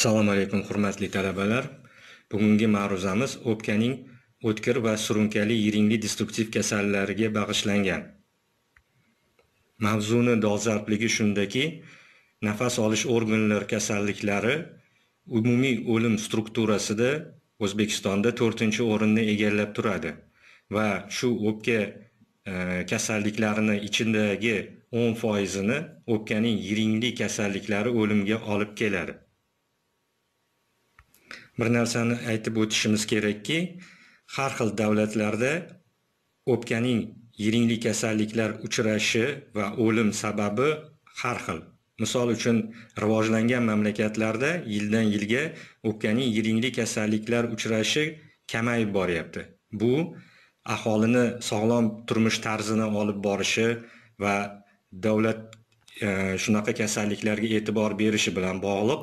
assalomu alaykum hurmatli talabalar bugungi ma'ruzamiz o'pkaning o'tkir va surunkali yiringli destruktiv kasalliklariga bag'ishlangan mavzuni dolzarbligi shundaki nafas olish organlari kasalliklari umumiy o'lim strukturasida o'zbekistonda to'rtinchi o'rinni egallab turadi va shu o'pka e, kasalliklarini ichidagi o'n foizini o'pkaning yiringli kasalliklari o'limga olib keladi bir narsani aytib o'tishimiz kerakki har xil davlatlarda o'pkaning yiringli kasalliklar uchrashi va o'lim sababi har xil misol uchun rivojlangan mamlakatlarda yildan yilga o'pkaning yiringli kasalliklar uchrashi kamayib boryapti bu aholini sog'lom turmush tarzini olib borishi va davlat e, shunaqa kasalliklarga e'tibor berishi bilan bog'liq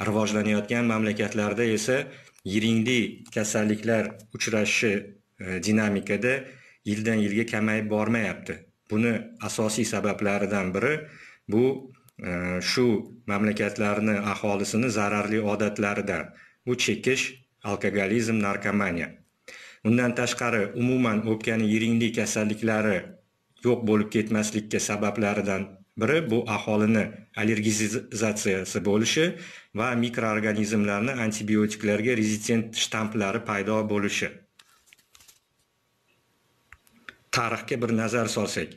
rivojlanayotgan mamlakatlarda esa yiringli kasalliklar uchrashishi e, dinamikada yildan yilga kamayib bormayapti buni asosiy sabablaridan biri bu e, shu mamlakatlarni aholisini zararli odatlaridan bu chekish alkogolizm narkomaniya undan tashqari umuman o'pkani yiringli kasalliklari yo'q bo'lib ketmaslikka sabablaridan biri bu aholini allergizatsiyasi bo'lishi va mikroorganizmlarni antibiotiklarga rezistent shtamplari paydo bo'lishi tarixga bir nazar solsak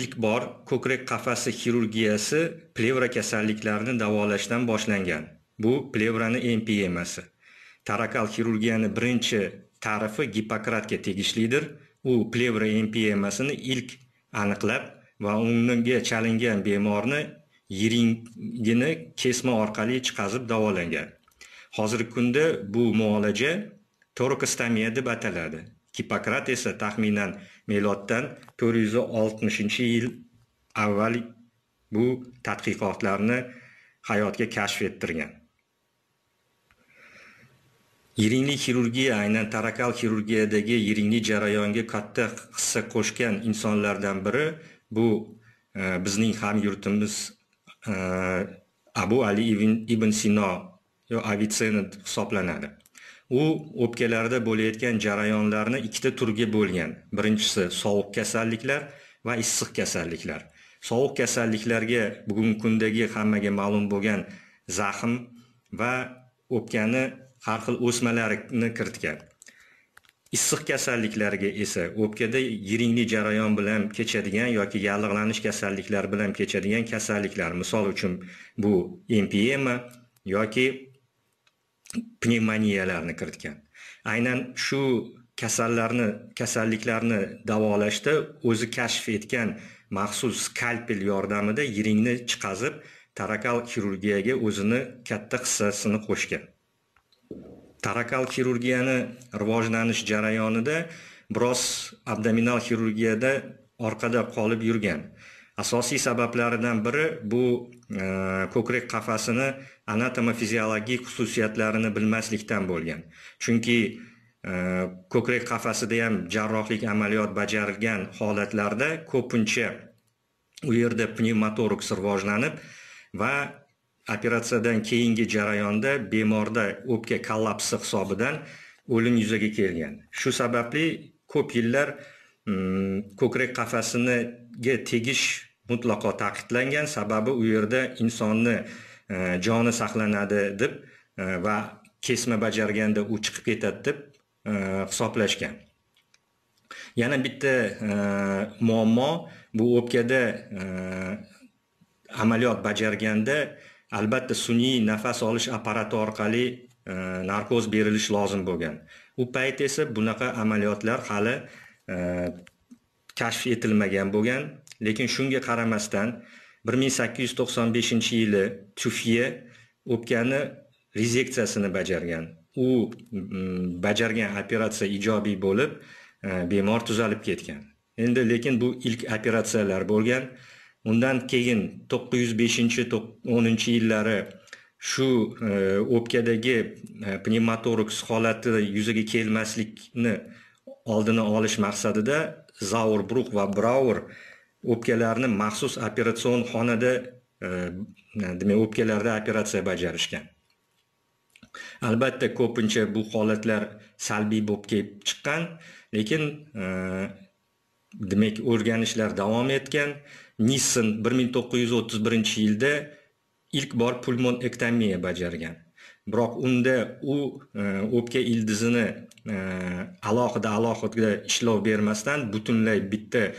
ilk bor ko'krak qafasi xirurgiyasi plevra kasalliklarini davolashdan boshlangan bu plevrani empiyemasi tarakal xirurgiyani birinchi ta'rifi gippokratga tegishlidir u plevra emasini ilk aniqlab va unga chalingan bemorni yiringini kesma orqali chiqazib davolangan hozirgi kunda bu muolaja torokostamiya deb ataladi gippokrat esa taxminan meloddan 460-yil avval bu tadqiqotlarni hayotga kashf ettirgan yiringli xirurgiya aynan tarakal xirurgiyadagi yiringli jarayonga katta hissa qo'shgan insonlardan biri bu e, bizning ham yurtimiz e, abu ali ibn, ibn sino yo avitsena hisoblanadi u o'pkalarda bo'layotgan jarayonlarni ikkita turga bo'lgan birinchisi sovuq kasalliklar va issiq kasalliklar sovuq kasalliklarga bugungi kundagi hammaga ma'lum bo'lgan zahm va o'pkani har xil o'smalarni kiritgan issiq kasalliklariga esa o'pkada yiringli jarayon bilan kechadigan yoki yallig'lanish kasalliklari bilan kechadigan kasalliklar misol uchun bu empiyema yoki pnevmoniyalarni kiritgan aynan shu kasallarni kasalliklarni davolashda o'zi kashf etgan maxsus skalpel yordamida yiringni chiqazib tarakal xirurgiyaga o'zini katta hissasini qo'shgan tarakal xirurgiyani rivojlanish jarayonida biroz abdominal xirurgiyada orqada qolib yurgan asosiy sabablaridan biri bu e, ko'krak qafasini anatomo fiziologik xususiyatlarini bilmaslikdan bo'lgan chunki e, ko'krak qafasida ham jarrohlik amaliyot bajarilgan holatlarda ko'pincha u yerda pnevmotoraks rivojlanib va operatsiyadan keyingi jarayonda bemorda o'pka kollapsi hisobidan o'lim yuzaga kelgan shu sababli ko'p yillar mm, ko'krak qafasiniga tegish mutlaqo taqiqlangan sababi u yerda insonni e, joni saqlanadi deb e, va kesma bajarganda u chiqib ketadi deb e, hisoblashgan yana bitta muammo bu o'pkada amaliyot bajarganda albatta sun'iy nafas olish apparati orqali e, narkoz berilishi lozim bo'lgan u payt esa bunaqa amaliyotlar hali e, kashf etilmagan bo'lgan lekin shunga qaramasdan 1895 yili tufiya o'pkani rezeksiyasini bajargan u mm, bajargan operatsiya ijobiy bo'lib e, bemor tuzalib ketgan endi lekin bu ilk operatsiyalar bo'lgan undan keyin to'qqiz yuz beshinchi o'ninchi yillari shu e, o'pkadagi e, pnevmotoraks holati yuzaga kelmaslikni oldini olish maqsadida zaurbruq va brauer o'pkalarni maxsus operatsion xonada e, demak o'pkalarda operatsiya bajarishgan albatta ko'pincha bu holatlar salbiy bo'lib kelib chiqqan lekin demak o'rganishlar davom etgan Nissan 1931 yilda ilk bor pulmon ektomiya bajargan biroq unda u e, o'pka ildizini e, alohida alohida ishlov bermasdan butunlay bitta e,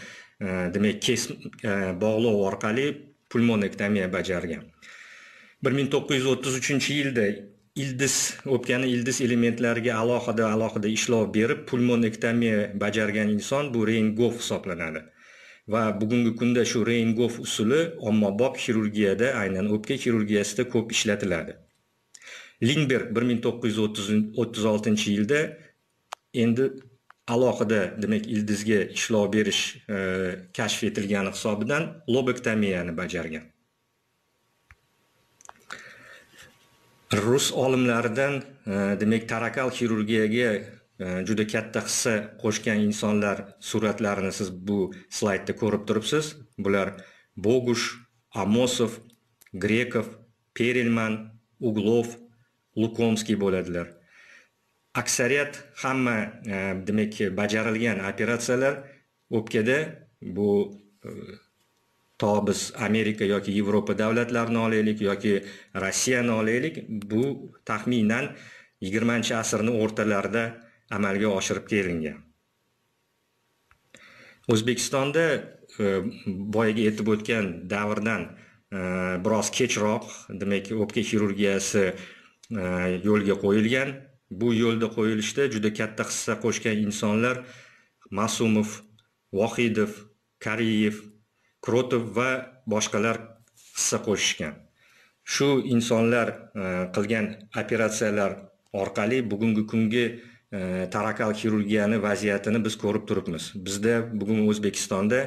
demak kes bog'lov orqali pulmon ektomiya bajargan 1933 yilda ildiz o'pkani ildiz elementlariga alohida alohida ishlov berib pulmonektomiya bajargan inson bu rengov hisoblanadi va bugungi kunda shu reyngof usuli ommabop xirurgiyada aynan o'pka xirurgiyasida ko'p ishlatiladi linberg bir ming to'qqiz yuz o'ttiz oltinchi yilda endi alohida demak ildizga ishlov berish e, kashf etilgani hisobidan lobektomiyani bajargan rus olimlaridan e, demak tarakal xirurgiyaga Э, juda katta hissa qo'shgan insonlar suratlarini siz bu slaydda ko'rib turibsiz bular bogush amosov grekov perelman uglov lukomskiy bo'ladilar aksariyat hamma e, demak bajarilgan operatsiyalar o'pkada bu e, to biz amerika yoki yevropa davlatlarini olaylik yoki rossiyani olaylik bu taxminan yigirmanchi asrni o'rtalarida amalga oshirib kelingan o'zbekistonda e, boyagi aytib o'tgan davrdan e, biroz kechroq demak o'pka xirurgiyasi e, yo'lga qo'yilgan bu yo'lda qo'yilishda juda katta hissa qo'shgan insonlar masumov vohidov kariyev krotov va boshqalar hissa qo'shishgan shu insonlar qilgan operatsiyalar orqali bugungi kungi tarakal xirurgiyani vaziyatini biz ko'rib turibmiz bizda bugun o'zbekistonda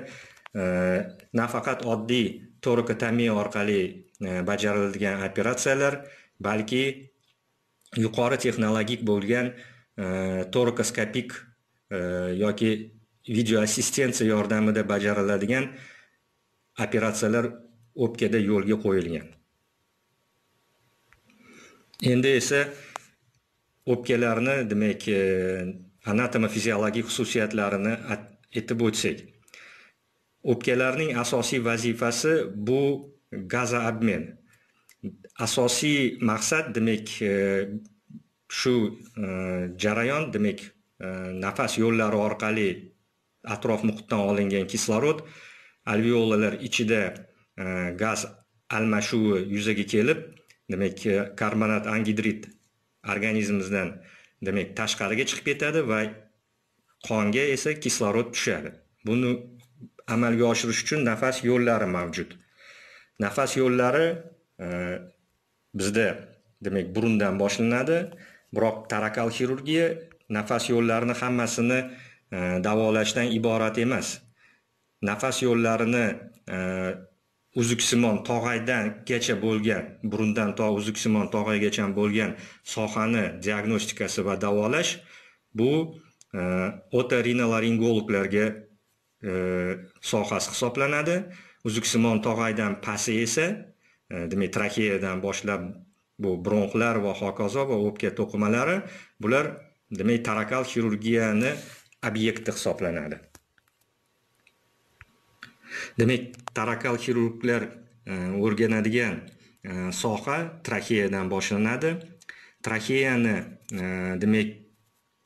nafaqat oddiy torikotomiya orqali bajariladigan operatsiyalar balki yuqori texnologik bo'lgan torikoskopik yoki video assistensiya yordamida bajariladigan operatsiyalar o'pkada yo'lga qo'yilgan endi esa o'pkalarni demak e, anatoma fiziologik xususiyatlarini aytib o'tsak o'pkalarning asosiy vazifasi bu gaza obmen asosiy maqsad demak e, shu e, jarayon demak nafas yo'llari orqali atrof muhitdan olingan kislorod alveolalar ichida gaz almashuvi yuzaga kelib demak karbonat angidrid organizmimizdan demak tashqariga chiqib ketadi va qonga esa kislorod tushadi buni amalga oshirish uchun nafas yo'llari mavjud nafas yo'llari e, bizda demak burundan boshlanadi biroq tarakal xirurgiya nafas yo'llarini hammasini e, davolashdan iborat emas nafas yo'llarini e, uzuksimon tog'aydangacha bo'lgan burundan to uzuksimon tog'aygacha bo'lgan sohani diagnostikasi va davolash bu e, otorinolaringologlarga e, sohasi hisoblanadi uzuksimon tog'aydan pasi esa e, demak trakeyadan boshlab bu bronxlar va hokazo va o'pka to'qimalari bular demak tarakal xirurgiyani obyekti hisoblanadi demak tarakal xirurglar e, o'rganadigan e, soha traxeyadan boshlanadi traxeyani e, demak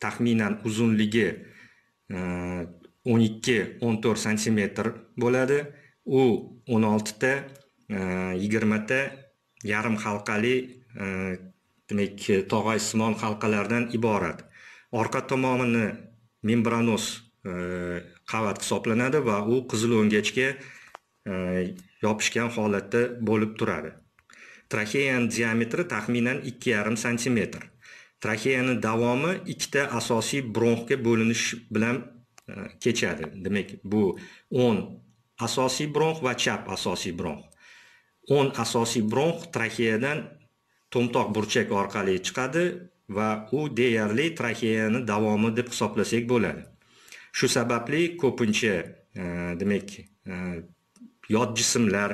taxminan uzunligi 12-14 santimetr bo'ladi u 16 ta 20 ta yarim halqali demak simon halqalardan iborat orqa tomonini membranos qavat hisoblanadi va u qizil o'ngachga e, yopishgan holatda bo'lib turadi traxeyani diametri taxminan 2,5 sm. traxeyani davomi ikkita asosiy bronxga bo'linish bilan e, kechadi demak bu o'n asosiy bronx va chap asosiy bronx o'n asosiy bronx traxeyadan to'mtoq burchak orqali chiqadi va u deyarli traxeyani davomi deb hisoblasak bo'ladi shu sababli ko'pincha e, demak e, yod jismlar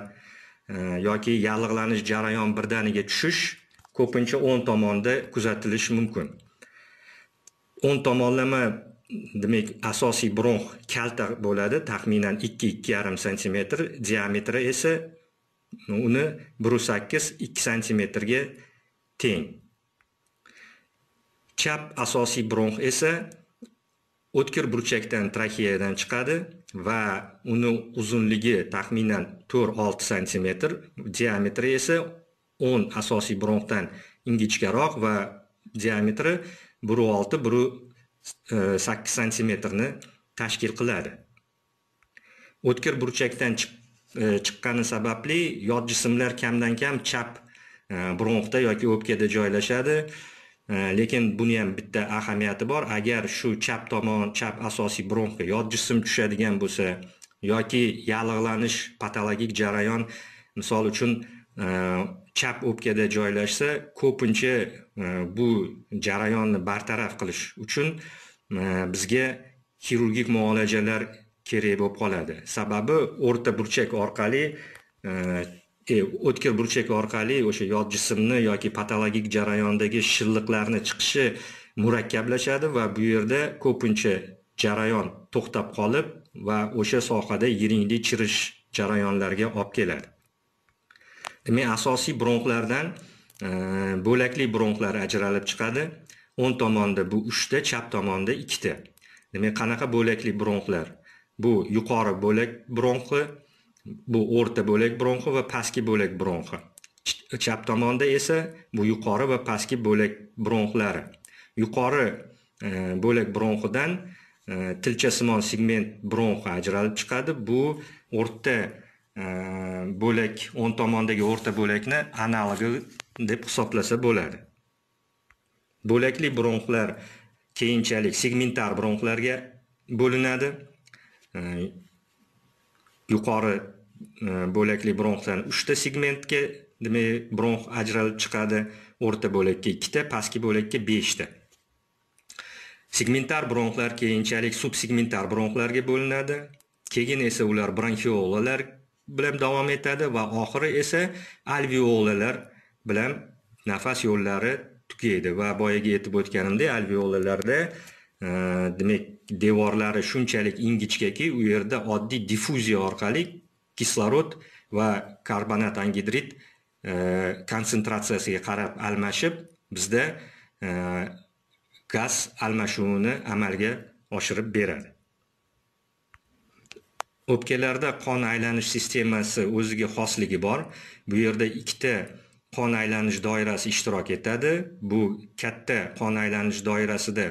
e, yoki yallig'lanish jarayon birdaniga tushish ko'pincha o'ng tomonda kuzatilishi mumkin o'ng tomonlama demak asosiy bronx kalta bo'ladi taxminan ikki ikki yarim santimetr diametri esa uni bir sakkiz ikki santimetrga teng chap asosiy bronx esa o'tkir burchakdan traxeyadan chiqadi va uni uzunligi taxminan 4-6 santimetr diametri esa 10 asosiy bronxdan ingichkaroq va diametri 1.6-1.8 e, santimetrni tashkil qiladi o'tkir burchakdan e, chiqqani sababli yot jismlar kamdan kam chap e, bronxda yoki o'pkada joylashadi Э, lekin buni ham bitta ahamiyati bor agar shu chap tomon chap asosiy bronxga yod jism tushadigan bo'lsa yoki yallig'lanish patologik jarayon misol uchun e, chap o'pkada joylashsa ko'pincha e, bu jarayonni bartaraf qilish uchun e, bizga xirurgik muolajalar kerak bo'lib qoladi sababi o'rta burchak orqali o'tkir burchak orqali o'sha yod jismni yoki patologik jarayondagi shilliqlarni chiqishi murakkablashadi va bu yerda ko'pincha jarayon to'xtab qolib va o'sha sohada yiringli chirish jarayonlarga olib keladi demak asosiy bronxlardan e, bo'lakli bronxlar ajralib chiqadi o'ng tomonda bu 3 ta, chap tomonda 2 ta. demak qanaqa bo'lakli bronxlar bu yuqori bo'lak bronxi bu o'rta bo'lak bronxi va pastki bo'lak bronxi chap tomonda esa bu yuqori va pastki bo'lak bronxlari yuqori e, bo'lak bronxidan e, tilchasimon segment bronxi ajralib chiqadi bu o'rta e, bo'lak o'ng tomondagi o'rta bo'lakni analogi deb hisoblasa bo'ladi bo'lakli bronxlar keyinchalik segmentar bronxlarga bo'linadi e, yuqori Э, bo'lakli bronxdan uchta segmentga demak bronx ajralib chiqadi o'rta bo'lakka ikkita pastki bo'lakka beshta segmentar bronxlar keyinchalik subsegmentar bronxlarga bo'linadi keyin esa ular bronxiolalar bilan davom etadi va oxiri esa alveolalar bilan nafas yo'llari tugaydi va boyagi aytib o'tganimdek alveolalarda e, demak devorlari shunchalik ingichkaki u yerda oddiy diffuziya orqali kislorod va karbonat angidrid e, konsentratsiyasiga qarab almashib bizda e, gaz almashuvini amalga oshirib beradi o'pkalarda qon aylanish sistemasi o'ziga xosligi bor bu yerda ikkita qon aylanish doirasi ishtirok etadi bu katta qon aylanish doirasida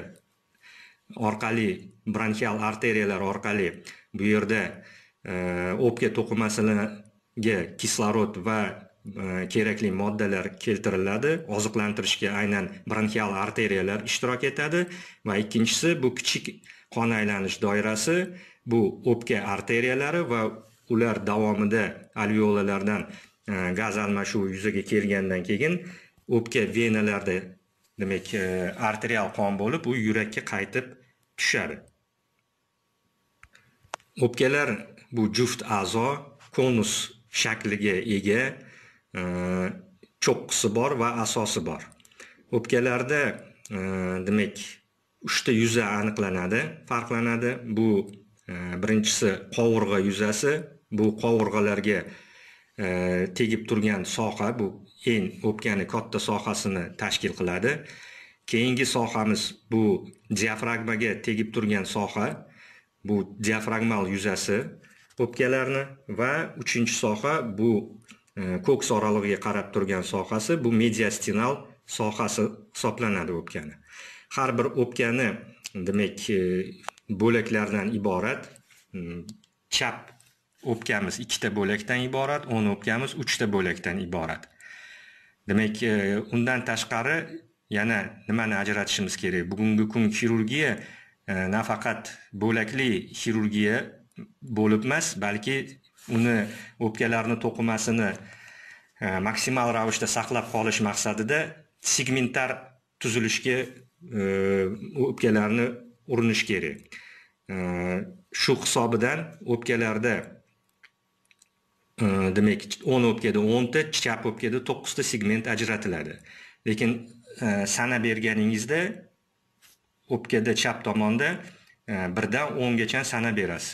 orqali bronxial arteriyalar orqali bu yerda o'pka to'qimasiga kislorod va kerakli moddalar keltiriladi oziqlantirishga aynan bronxial arteriyalar ishtirok etadi va ikkinchisi bu kichik qon aylanish doirasi bu o'pka arteriyalari va ular davomida alveolalardan gaz almashuvi yuzaga kelgandan keyin o'pka venalarda demak arterial qon bo'lib u yurakka qaytib tushadi o'pkalar bu juft a'zo konus shakliga ega e, cho'qqisi bor va asosi bor o'pkalarda e, demak uchta yuza aniqlanadi farqlanadi bu e, birinchisi qovurg'a yuzasi bu qovurg'alarga tegib turgan soha bu eng o'pkani katta sohasini tashkil qiladi keyingi sohamiz bu diafragmaga tegib turgan soha bu diafragmal yuzasi o'pkalarni va uchinchi soha bu e, ko'ks oralig'iga qarab turgan sohasi bu mediastinal sohasi hisoblanadi o'pkani har bir o'pkani demak e, bo'laklardan iborat e, chap o'pkamiz ikkita bo'lakdan iborat o'ng o'pkamiz uchta bo'lakdan iborat demak undan tashqari yana nimani ajratishimiz kerak bugungi kun xirurgiya nafaqat bo'lakli xirurgiya bo'lib emas balki uni o'pkalarni to'qimasini e, maksimal ravishda saqlab qolish maqsadida segmentar tuzilishga e, o'pkalarni urinish kerak e, shu hisobidan o'pkalarda demak o'n o'pkada o'nta chap o'pkada to'qqizta segment ajratiladi lekin sana berganingizda o'pkada chap tomonda birdan o'ngacha sana berasiz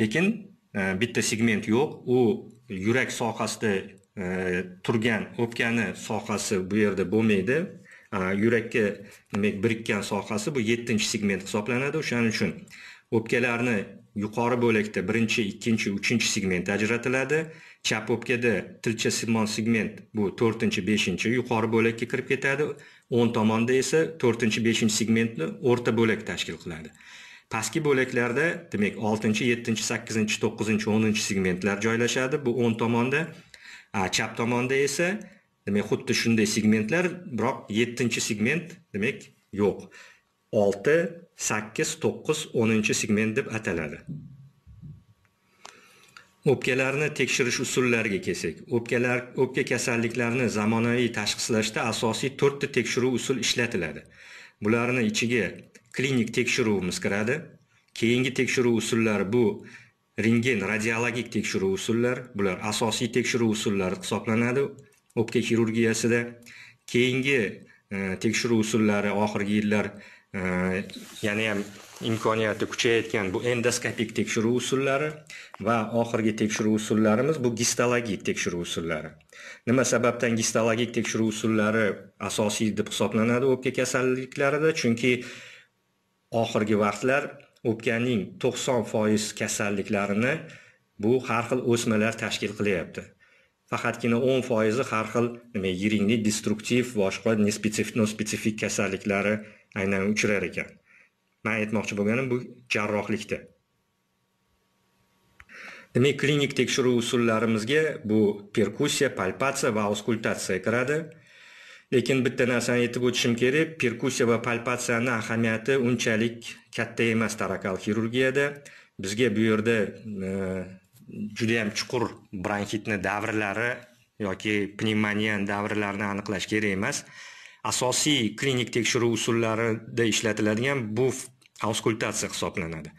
lekin e, bitta segment yo'q u yurak sohasida e, turgan o'pkani sohasi bu yerda bo'lmaydi e, yurakka demak birikkan sohasi bu yettinchi segment hisoblanadi o'shaning uchun o'pkalarni yuqori bo'lakda birinchi ikkinchi uchinchi segment ajratiladi chap o'pkada tilcha simon segment bu to'rtinchi beshinchi yuqori bo'lakka kirib ketadi o'ng tomonda esa to'rtinchi beshinchi segmentni o'rta bo'lak tashkil qiladi pastki bo'laklarda demak oltinchi yettinchi sakkizinchi to'qqizinchi o'ninchi segmentlar joylashadi bu o'ng tomonda chap tomonda esa demak xuddi shunday segmentlar biroq yettinchi segment demak yo'q olti sakkiz to'qqiz o'ninchi segment deb ataladi o'pkalarni tekshirish usullariga kelsak o'pkalar o'pka kasalliklarini zamonaviy tashxislashda asosiy to'rtta tekshiruv usul ishlatiladi bularni ichiga klinik tekshiruvimiz kiradi keyingi tekshiruv usullari bu rentgen radiologik tekshiruv usullari bular asosiy tekshiruv usullari hisoblanadi optika xirurgiyasida keyingi e, tekshiruv usullari oxirgi yillar e, yana ham imkoniyati kuchayayotgan bu endoskopik tekshiruv usullari va oxirgi tekshiruv usullarimiz bu gistologik tekshiruv usullari nima sababdan gistologik tekshiruv usullari asosiy deb hisoblanadi o'pka kasalliklarida chunki oxirgi vaqtlar o'pkaning 90% kasalliklarini bu har xil o'smalar tashkil qilyapti faqatgina 10 foizi har xil nima yiringli destruktiv boshqa nespetsifik nospetsifik kasalliklari aynan uchrar ekan man aytmoqchi bo'lganim bu jarrohlikda demak klinik tekshiruv usullarimizga bu perkussiya palpatsiya va auskultatsiya kiradi lekin bitta narsani aytib o'tishim kerak perkussiya va palpatsiyani ahamiyati unchalik katta emas tarakal xirurgiyada bizga bu yerda e, judayam chuqur bronxitni davrlari yoki pnevmoniyani davrlarini aniqlash kerak emas asosiy klinik tekshiruv usullarida ishlatiladigan bu auskultatsiya hisoblanadi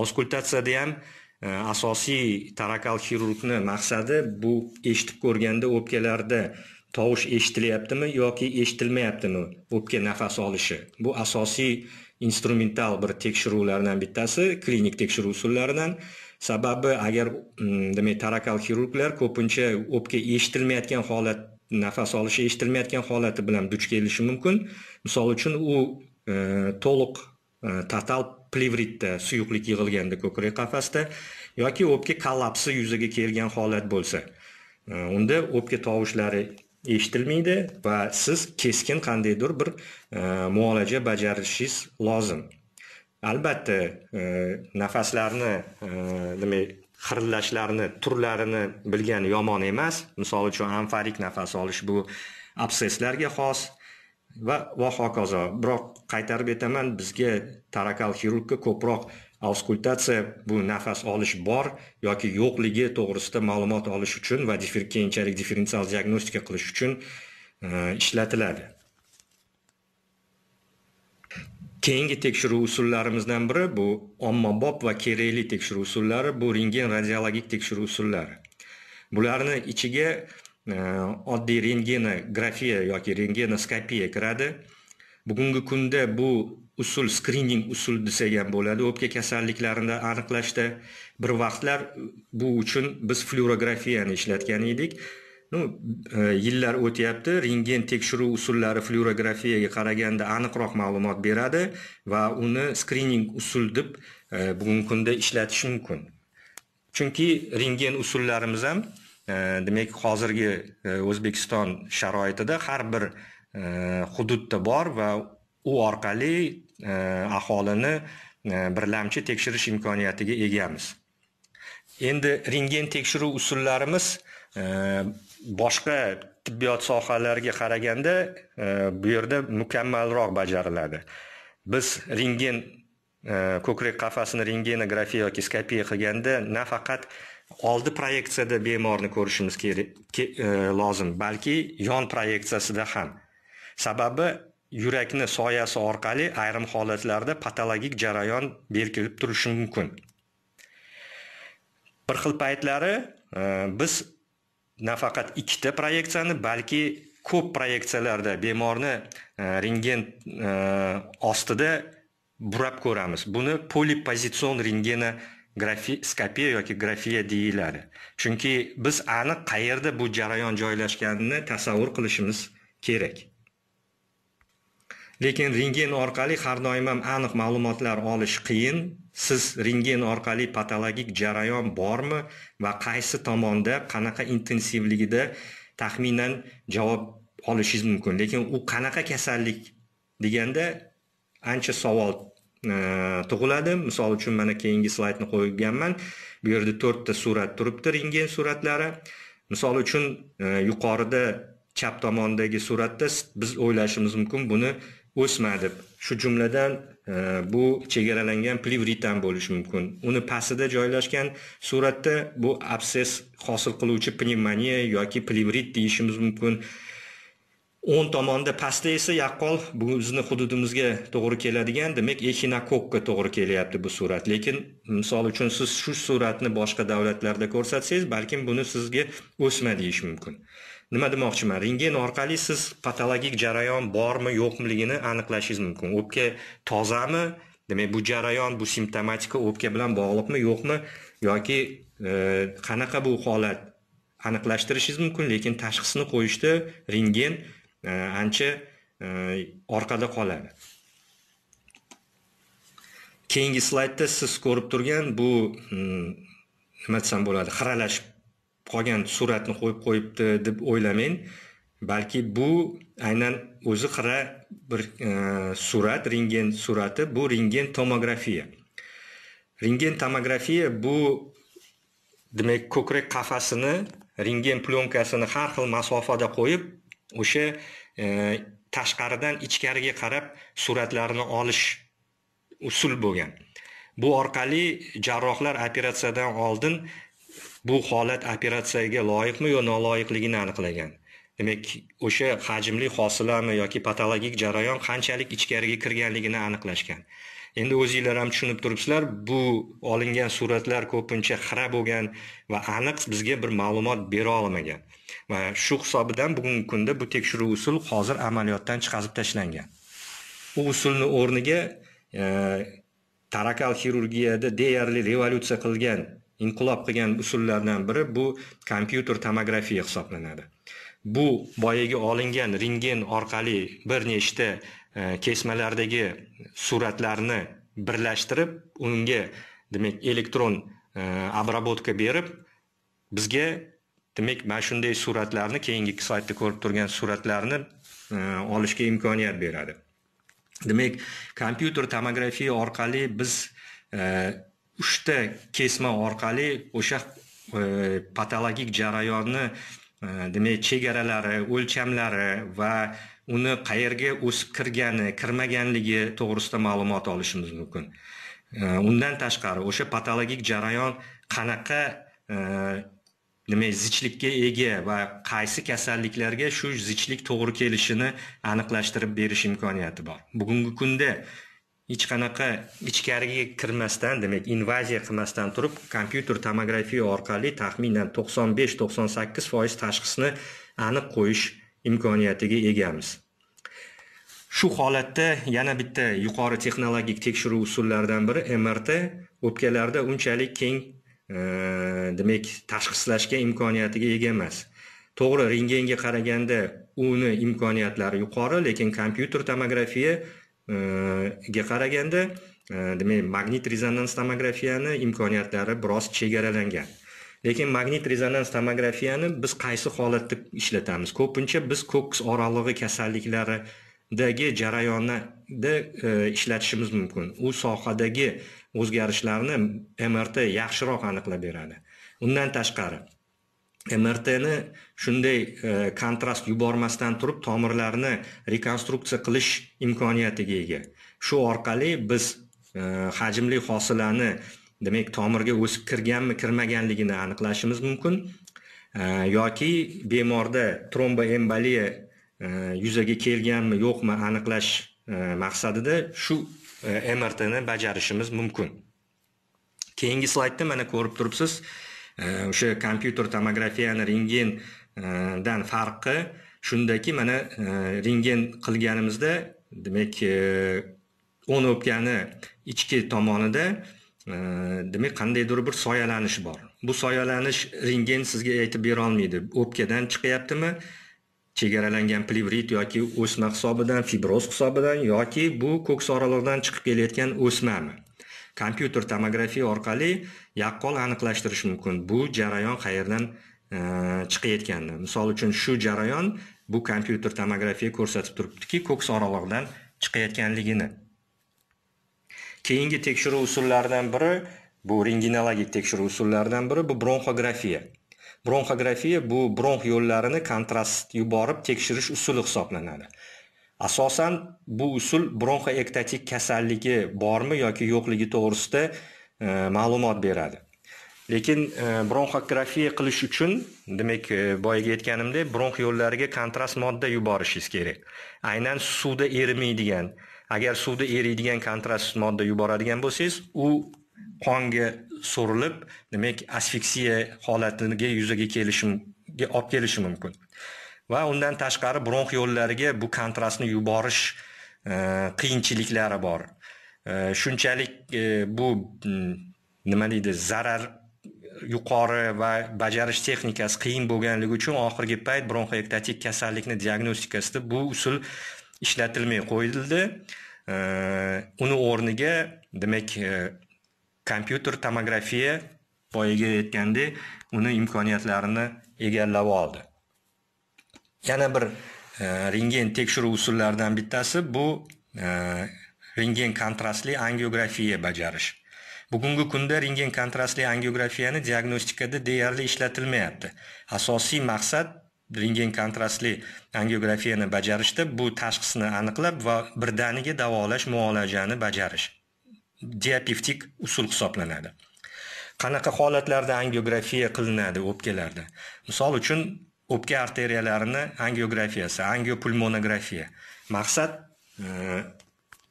auskultatsiyada ham e, asosiy tarakal xirurgni maqsadi bu eshitib ko'rganda o'pkalarda tovush eshitilyaptimi yoki eshitilmayaptimi o'pka nafas olishi bu asosiy instrumental bir tekshiruvlardan bittasi klinik tekshiruv usullaridan sababi agar mm, demak tarakal xirurglar ko'pincha o'pka eshitilmayotgan holat nafas olishi eshitilmayotgan holati bilan duch kelishi mumkin misol uchun u e, to'liq e, total plevritda suyuqlik yig'ilganda ko'krak qafasida yoki o'pka kollapsi yuzaga kelgan holat bo'lsa e, unda o'pka tovushlari eshitilmaydi va siz keskin qandaydir bir e, muolaja bajarishingiz lozim albatta e, nafaslarni e, nima xirillashlarni turlarini bilgan yomon emas misol uchun anfarik nafas olish bu absesslarga xos va va hokazo biroq qaytarib aytaman bizga tarakal xirurgga ko'proq auskultatsiya bu nafas olish bor yoki yo'qligi to'g'risida ma'lumot olish uchun va keyinchalik differensial diagnostika qilish uchun e, ishlatiladi keyingi tekshiruv usullarimizdan biri bu ommabop va kerakli tekshiruv usullari bu rentgen radiologik tekshiruv usullari bularni ichiga e, oddiy rentgenografiya yoki rentgenoskopiya kiradi bugungi kunda bu usul skrining usul desak ham bo'ladi o'pka kasalliklarini aniqlashda bir vaqtlar bu uchun biz flyurografiyani ishlatgan edik ну e, yillar o'tyapti rentgen tekshiruv usullari flyurografiyaga qaraganda aniqroq ma'lumot beradi va uni skrining usul deb e, bugungi kunda ishlatish mumkin chunki rentgen usullarimiz ham e, demak hozirgi o'zbekiston sharoitida har bir E, hududda bor va u orqali e, aholini e, birlamchi tekshirish imkoniyatiga egamiz endi rentgen tekshiruv usullarimiz boshqa tibbiyot sohalariga qaraganda bu yerda mukammalroq bajariladi biz rentgen ko'krak qafasini rentgenografiya yoki skopiya qilganda nafaqat oldi proyeksiyada bemorni ko'rishimiz lozim balki yon proyeksiyasida ham sababi yurakni soyasi orqali ayrim holatlarda patologik jarayon berkilib turishi mumkin bir xil paytlari e, biz nafaqat ikkita proyeksiyani balki ko'p proyeksiyalarda bemorni e, rentgen e, ostida burab ko'ramiz buni polipozitsion rentgeni grafiskopiya yoki grafiya deyiladi chunki biz aniq qayerda bu jarayon joylashganini tasavvur qilishimiz kerak lekin rentgen orqali har doim ham aniq ma'lumotlar olish qiyin siz rentgen orqali patologik jarayon bormi va qaysi tomonda qanaqa intensivligida taxminan javob olishingiz mumkin lekin u qanaqa kasallik deganda ancha savol e, tug'iladi misol uchun mana keyingi slaydni qo'yganman bu yerda to'rtta surat turibdi rentgen suratlari misol uchun e, yuqorida chap tomondagi suratda biz o'ylashimiz mumkin buni o'sma deb shu jumladan e, bu chegaralangan plevritan bo'lishi mumkin uni pastida joylashgan suratda bu absess hosil qiluvchi pnevmoniya yoki plevrit deyishimiz mumkin o'ng tomonda pastda esa yaqqol bizni hududimizga to'g'ri keladigan demak echinokokka to'g'ri kelyapti bu surat lekin misol uchun siz shu suratni boshqa davlatlarda ko'rsatsangiz balkim buni sizga o'sma deyish mumkin nima demoqchiman rentgen orqali siz patologik jarayon bormi yo'qligini aniqlashingiz mumkin o'pka tozami demak bu jarayon bu simptomatika o'pka bilan bog'liqmi yo'qmi yoki e, qanaqa bu holat aniqlashtirishingiz mumkin lekin tashxisni qo'yishda rentgen e, ancha e, orqada qoladi keyingi slaydda siz ko'rib turgan bu hmm, nima desam bo'ladi xiralashib qolgan suratni qo'yib qo'yibdi deb o'ylamang balki bu aynan o'zi qara bir e, surat rentgen surati bu rentgen tomografiya rentgen tomografiya bu demak ko'krak qafasini rentgen plyonkasini har xil masofada qo'yib o'sha e, tashqaridan ichkariga qarab suratlarni olish usul bo'lgan bu orqali jarrohlar operatsiyadan oldin bu holat operatsiyaga loyiqmi yo noloyiqligini aniqlagan demak o'sha hajmli hosilami yoki patologik jarayon qanchalik ichkariga kirganligini aniqlashgan endi o'zinglar ham tushunib turibsizlar bu olingan suratlar ko'pincha xira bo'lgan va aniq bizga bir ma'lumot bera olmagan va shu hisobidan bugungi kunda bu tekshiruv usul hozir amaliyotdan chiqazib tashlangan u usulni o'rniga e, tarakal xirurgiyada deyarli revolyutsiya qilgan inqilob qilgan usullardan biri bu kompyuter tomografiya hisoblanadi bu boyagi olingan rentgen orqali bir nechta e, kesmalardagi suratlarni birlashtirib unga demak elektron обработка e, berib bizga demak mana shunday suratlarni keyingi slaydda ko'rib turgan suratlarni e, olishga imkoniyat beradi demak kompyuter tomografiya orqali biz uchta kesma orqali o'sha e, patologik jarayonni e, demak chegaralari o'lchamlari va uni qayerga o'sib kirgani kirmaganligi to'g'risida ma'lumot olishimiz mumkin e, undan tashqari o'sha patologik jarayon qanaqa demak zichlikka ega va qaysi kasalliklarga shu zichlik to'g'ri kelishini aniqlashtirib berish imkoniyati bor bugungi kunda hech qanaqa ichkariga kirmasdan demak invaziya qilmasdan turib kompyuter tomografiya orqali taxminan to'qson besh to'qson sakkiz foiz tashxisni aniq qo'yish imkoniyatiga egamiz shu holatda yana bitta yuqori texnologik tekshiruv usullaridan biri mrt o'pkalarda unchalik keng e, demak tashxislashga imkoniyatiga ega emas to'g'ri rentgenga qaraganda uni imkoniyatlari yuqori lekin kompyuter tomografiya ga qaraganda demak magnit rezonans tomografiyani imkoniyatlari biroz chegaralangan lekin magnit rezonans tomografiyani biz qaysi holatda ishlatamiz ko'pincha biz ko'ks oralig'i kasalliklaridagi jarayonida ishlatishimiz mumkin u sohadagi o'zgarishlarni mrt yaxshiroq aniqlab beradi undan tashqari mrtni shunday e, kontrast yubormasdan turib tomirlarni rekonstruksiya qilish imkoniyatiga ega shu orqali biz e, hajmli hosilani demak tomirga o'sib kirganmi kirmaganligini aniqlashimiz mumkin e, yoki bemorda tromboemboliya yuzaga kelganmi yo'qmi aniqlash maqsadida shu mrtni bajarishimiz mumkin keyingi slaydda mana ko'rib turibsiz Э, o'sha kompyuter tomografiyani rentgendan э, farqi shundaki mana э, rentgen qilganimizda demak e, o'ng o'pkani ichki tomonida e, demak qandaydir bir soyalanish bor bu soyalanish rentgen sizga aytib berolmaydi o'pkadan chiqyaptimi chegaralangan plevrit yoki o'sma hisobidan fibroz hisobidan yoki bu ko'ksorilig'dan chiqib kelayotgan o'smami kompyuter tomografiya orqali yaqqol aniqlashtirish mumkin bu jarayon qayerdan e, chiqayotganini misol uchun shu jarayon bu kompyuter tomografiya ko'rsatib turibdiki ko'ks oralig'idan chiqayotganligini keyingi tekshiruv usullaridan biri bu renginologik tekshiruv usullaridan biri bu bronxografiya bronxografiya bu bronx yo'llarini kontrast yuborib tekshirish usuli hisoblanadi asosan bu usul bronxoektatik kasalligi bormi yoki yo'qligi to'g'risida e, ma'lumot beradi lekin e, bronxografiya qilish uchun demak e, boyagi aytganimdek bronx yo'llariga kontrast modda yuborishingiz kerak aynan suvda erimaydigan agar suvda eriydigan kontrast modda yuboradigan bo'lsangiz u qonga so'rilib demak asfiksiya holatiga yuzaga kelishiga olib kelishi mumkin va undan tashqari bronx yo'llariga bu kontrastni yuborish e, qiyinchiliklari bor e, shunchalik e, bu mm, nima deydi zarar yuqori va bajarish texnikasi qiyin bo'lganligi uchun oxirgi payt bronxoektatik kasallikni diagnostikasida bu usul ishlatilmay qo'yildi uni o'rniga demak kompyuter tomografiya boyagi aytgandek uni imkoniyatlarini egallab oldi yana bir e, rentgen tekshiruv usullaridan bittasi bu e, rentgen kontrastli angiografiya bajarish bugungi kunda rentgen kontrastli angiografiyani diagnostikada deyarli ishlatilmayapti asosiy maqsad rentgen kontrastli angiografiyani bajarishda bu tashxisni aniqlab va birdaniga davolash muolajani bajarish diapiftik usul hisoblanadi qanaqa holatlarda angiografiya qilinadi o'pkalarda misol uchun o'pka arteriyalarini angiografiyasi angiopulmonografiya maqsad e,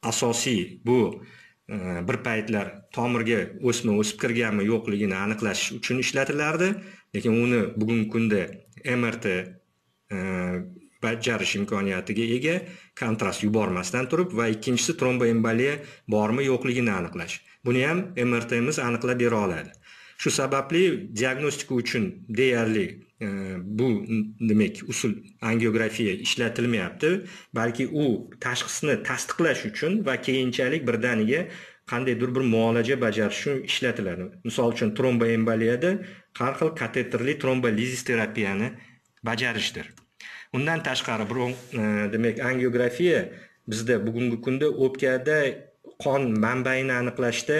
asosiy bu e, bir paytlar tomirga o'sma o'sib kirganmi yo'qligini aniqlash uchun ishlatilardi lekin uni bugungi kunda mrt e, bajarish imkoniyatiga ega kontrast yubormasdan turib va ikkinchisi tromboemboliya bormi yo'qligini aniqlash buni ham mrtmiz aniqlab bera oladi shu sababli diagnostika uchun deyarli bu demak usul angiografiya ishlatilmayapti balki u tashxisni tasdiqlash uchun va keyinchalik birdaniga qandaydir bir muolaja bajarish uchun ishlatiladi misol uchun tromboemboliyada har xil kateterli trombolizis terapiyani bajarishdir undan tashqari bron e, demak angiografiya bizda bugungi kunda o'pkada qon manbaini aniqlashda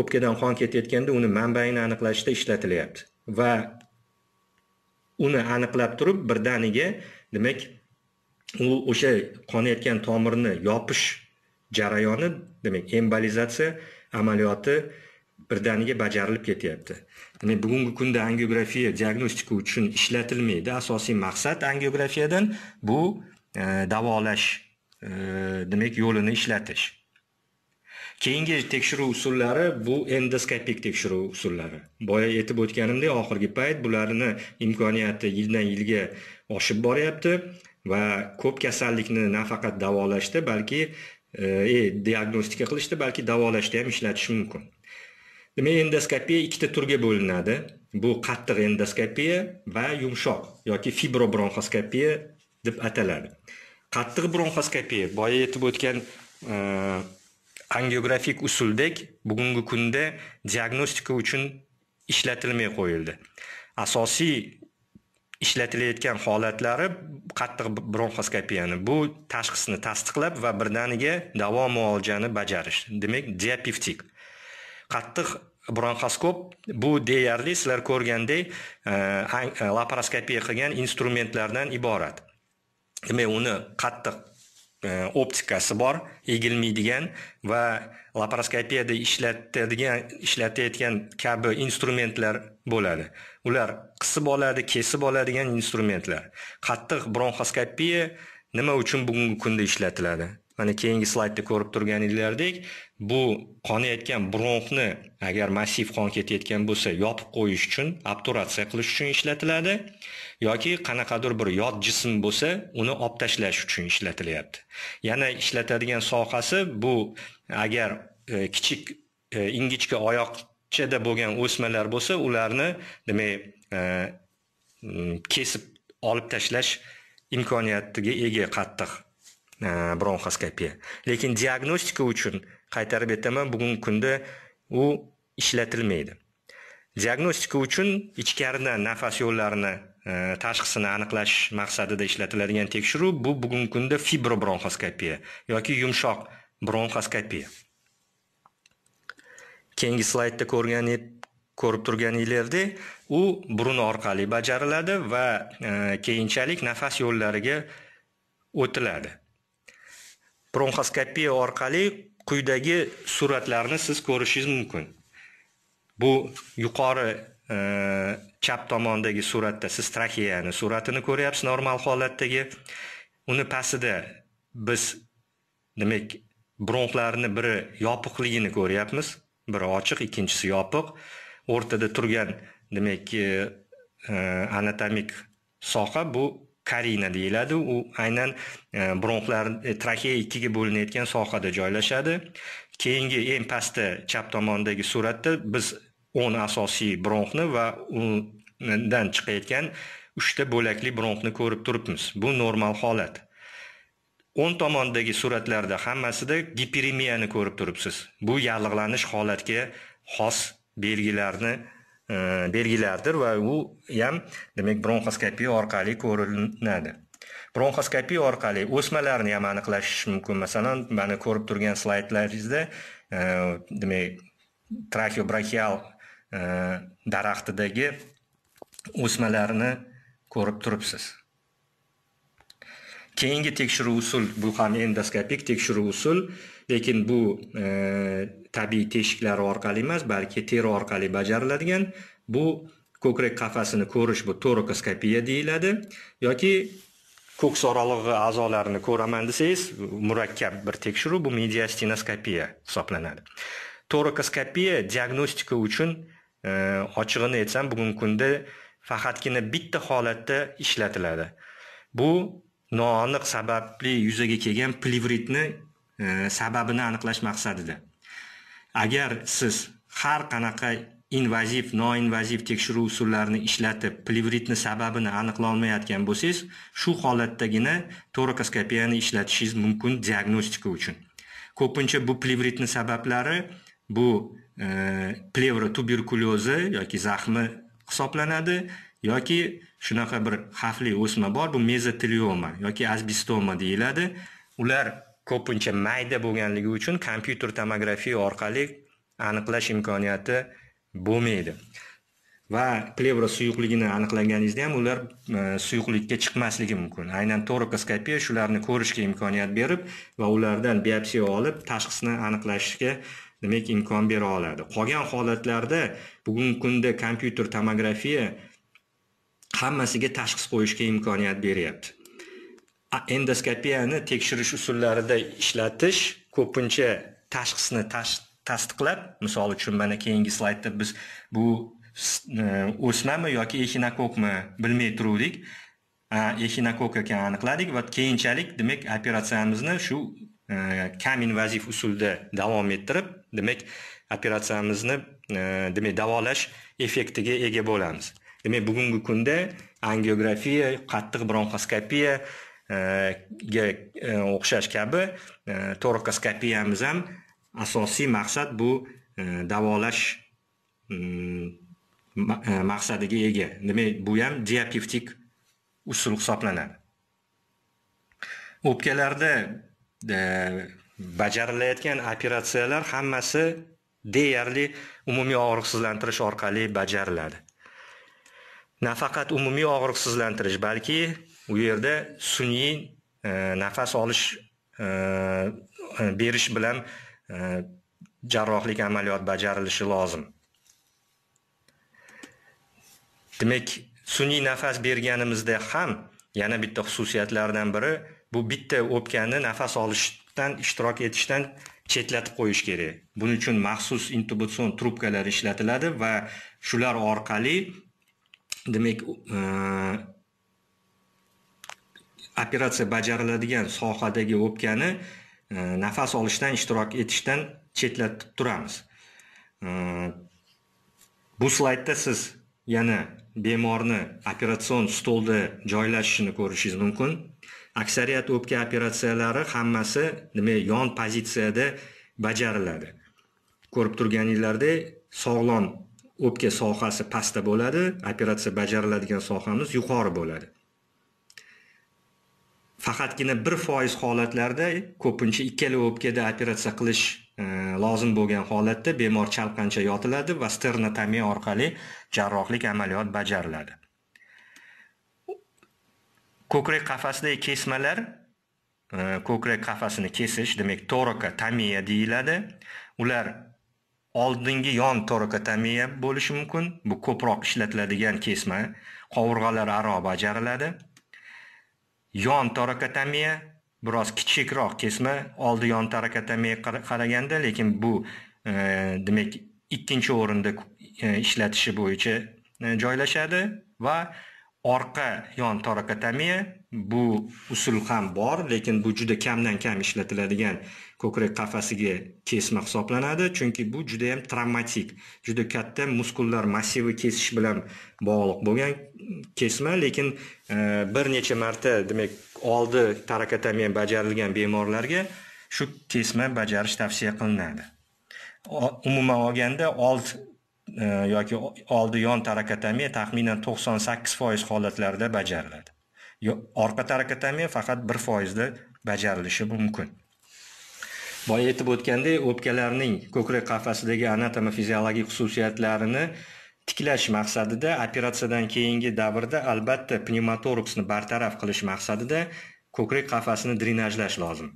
o'pkadan qon ketayotganda uni manbaini aniqlashda ishlatilyapti va uni aniqlab turib birdaniga demak u o'sha qonayotgan tomirni yopish jarayoni demak embolizatsiya amaliyoti birdaniga bajarilib ketyapti demak bugungi kunda angiografiya diagnostika uchun ishlatilmaydi asosiy maqsad angiografiyadan bu e, davolash e, demak yo'lini ishlatish keyingi tekshiruv usullari bu endoskopik tekshiruv usullari boya aytib o'tganimdek oxirgi payt bularni imkoniyati yildan yilga oshib boryapti va ko'p kasallikni nafaqat davolashda balki e, e, diagnostika qilishda balki davolashda ham ishlatish mumkin demak endoskopiya ikkita turga bo'linadi bu qattiq endoskopiya va yumshoq yoki fibrobronxoskopiya deb ataladi qattiq bronxoskopiya boya aytib o'tgan e, angiografik usuldek bugungi kunda diagnostika uchun ishlatilmay qo'yildi asosiy ishlatilayotgan holatlari qattiq bronxoskopiyani bu tashxisni tasdiqlab va birdaniga davo muolajani bajarish demak diapiftik qattiq bronxoskop bu deyarli sizlar ko'rgandek e, e, laparoskopiya qilgan instrumentlardan iborat demak uni qattiq E, optikasi bor egilmaydigan va laparoskopiyada ishlatadigan ishlatayotgan kabi instrumentlar bo'ladi ular qisib oladi kesib oladigan instrumentlar qattiq bronxoskopiya nima uchun bugungi kunda ishlatiladi mana keyingi slaydda ko'rib turganinglardek bu qonayotgan bronxni agar massiv qon ketayotgan bo'lsa yopib qo'yish uchun obturatsiya qilish uchun ishlatiladi yoki qanaqadir bir yod jism bo'lsa uni olib tashlash uchun ishlatilyapti yana ishlatadigan sohasi bu agar e, kichik e, ingichka oyoqchada bo'lgan o'smalar bo'lsa ularni demak e, kesib olib tashlash imkoniyatiga ega qattiq e, bronxoskopiya lekin diagnostika uchun qaytarib aytaman bugungi kunda u ishlatilmaydi diagnostika uchun ichkaridan nafas yo'llarini Э, tashxisini aniqlash maqsadida ishlatiladigan tekshiruv bu bugungi kunda fibrobronxoskopiya yoki yumshoq bronxoskopiya keyingi slaydda ko'rgan ko'rib turganinglardek u burun orqali bajariladi va e, keyinchalik nafas yo'llariga o'tiladi bronxoskopiya orqali quyidagi suratlarni siz ko'rishingiz mumkin bu yuqori e, chap tomondagi suratda siz traxeyani suratini ko'ryapsiz normal holatdagi uni pastida biz demak bronxlarni biri yopiqligini ko'ryapmiz biri ochiq ikkinchisi yopiq o'rtada turgan demak e, e anatomik soha bu karina deyiladi u aynan e, bronxlar e, traxeya ikkiga bo'linayotgan sohada joylashadi keyingi eng pastda chap tomondagi suratda biz o'n asosiy bronxni va undan chiqayotgan 3 ta bo'lakli bronxni ko'rib turibmiz bu normal holat o'ng tomondagi suratlarda hammasida giperemiyani ko'rib turibsiz bu yallig'lanish holatga xos belgilarni e, belgilardir va u ham demak bronxoskopiya orqali ko'rinadi bronxoskopiya orqali o'smalarni ham aniqlash mumkin masalan mana ko'rib turgan slaydlaringizda e, demak trakeobrakial E, daraxtidagi o'smalarni ko'rib turibsiz keyingi tekshiruv usul bu ham endoskopik tekshiruv usul lekin bu e, tabiiy teshiklar orqali emas balki teri orqali bajariladigan bu ko'krak qafasini ko'rish bu torakoskopiya deyiladi yoki ko'ks oralig'i a'zolarini ko'raman desangiz murakkab bir tekshiruv bu mediastinoskopiya hisoblanadi torakoskopiya diagnostika uchun ochig'ini aytsam bugungi kunda faqatgina bitta holatda ishlatiladi bu noaniq sababli yuzaga kelgan plevritni e, sababini aniqlash maqsadida agar siz har qanaqa invaziv noinvaziv tekshiruv usullarini ishlatib plevritni sababini aniqla olmayotgan bo'lsangiz shu holatdagina torakoskopiyani ishlatishingiz mumkin diagnostika uchun ko'pincha bu plevritni sabablari bu E, plevro tuberkulyozi yoki zaxmi hisoblanadi yoki shunaqa bir xavfli o'sma bor bu mezotelioma yoki asbistoma deyiladi ular ko'pincha mayda bo'lganligi uchun kompyuter tomografiya orqali aniqlash imkoniyati bo'lmaydi va plevra suyuqligini aniqlaganingizda ham ular e, suyuqlikka chiqmasligi mumkin aynan torakoskopiya shularni ko'rishga imkoniyat berib va ulardan biopsiya olib tashxisni aniqlashga demak imkon bera oladi qolgan holatlarda bugungi kunda kompyuter tomografiya hammasiga tashxis qo'yishga imkoniyat beryapti endoskopiyani tekshirish usullarida ishlatish ko'pincha tashxisni tasdiqlab misol uchun mana keyingi slaydda biz bu e, o'smami yoki exinokokmi bilmay turuvdik exinokok ekanini aniqladik va keyinchalik demak operatsiyamizni shu Э, kam invaziv usulda davom ettirib demak operatsiyamizni e, demak davolash effektiga ega bo'lamiz demak bugungi kunda angiografiya qattiq bronxoskopiya e, ga e, o'xshash kabi torokoskopiyamiz ham asosiy maqsad bu davolash maqsadiga ega demak bu ham diapevtik usul hisoblanadi o'pkalarda Э, bajarilayotgan operatsiyalar hammasi deyarli umumiy og'riqsizlantirish orqali bajariladi nafaqat umumiy og'riqsizlantirish balki u yerda sun'iy e, nafas olish e, berish bilan e, jarrohlik amaliyot bajarilishi lozim demak sun'iy nafas berganimizda ham yana bitta xususiyatlardan biri bu bitta o'pkani nafas olishdan ishtirok etishdan chetlatib qo'yish kerak buning uchun maxsus intubatsion trubkalar ishlatiladi va shular orqali demak e, operatsiya bajariladigan sohadagi o'pkani e, nafas olishdan ishtirok etishdan chetlatib turamiz e, bu slaydda siz yana bemorni operatsion stolda joylashishini ko'rishingiz mumkin aksariyat o'pka operatsiyalari hammasi nima yon pozitsiyada bajariladi ko'rib turganinglardek sog'lom o'pka sohasi pastda bo'ladi operatsiya bajariladigan sohamiz yuqori bo'ladi faqatgina bir foiz holatlarda ko'pincha ikkala o'pkada operatsiya qilish e, lozim bo'lgan holatda bemor chalqancha yotiladi va sternotomiya orqali jarrohlik amaliyot bajariladi ko'krak qafasidagi kesmalar e, ko'krak qafasini kesish demak torokotamiya deyiladi ular oldingi yon torokotamiya bo'lishi mumkin bu ko'proq ishlatiladigan kesma qovurg'alar aro bajariladi yon torokotamiya biroz kichikroq kesma oldi yon torokotamiyaga qaraganda lekin bu e, demak ikkinchi o'rinda e, ishlatishi bo'yicha e, joylashadi va orqa yon torakotomiya bu usul ham bor lekin bu juda kamdan kam ishlatiladigan ko'krak qafasiga kesma hisoblanadi chunki bu juda yam travmatik juda katta muskullar massivi kesish bilan bog'liq bo'lgan kesma lekin e, bir necha marta demak oldi torakotomiya bajarilgan bemorlarga shu kesma bajarish tavsiya qilinadi umuman olganda old E, yoki oldi yon tarakotomiya taxminan 98% holatlarda bajariladi. Orqa tarakotomiya faqat foizda bajarilishi mumkin. Boya aytib o'tgandek, o'pkalarning ko'krak qafasidagi fiziologik xususiyatlarini tiklash maqsadida operatsiyadan keyingi davrda albatta pnevmotoroksni bartaraf qilish maqsadida ko'krak qafasini drenajlash lozim.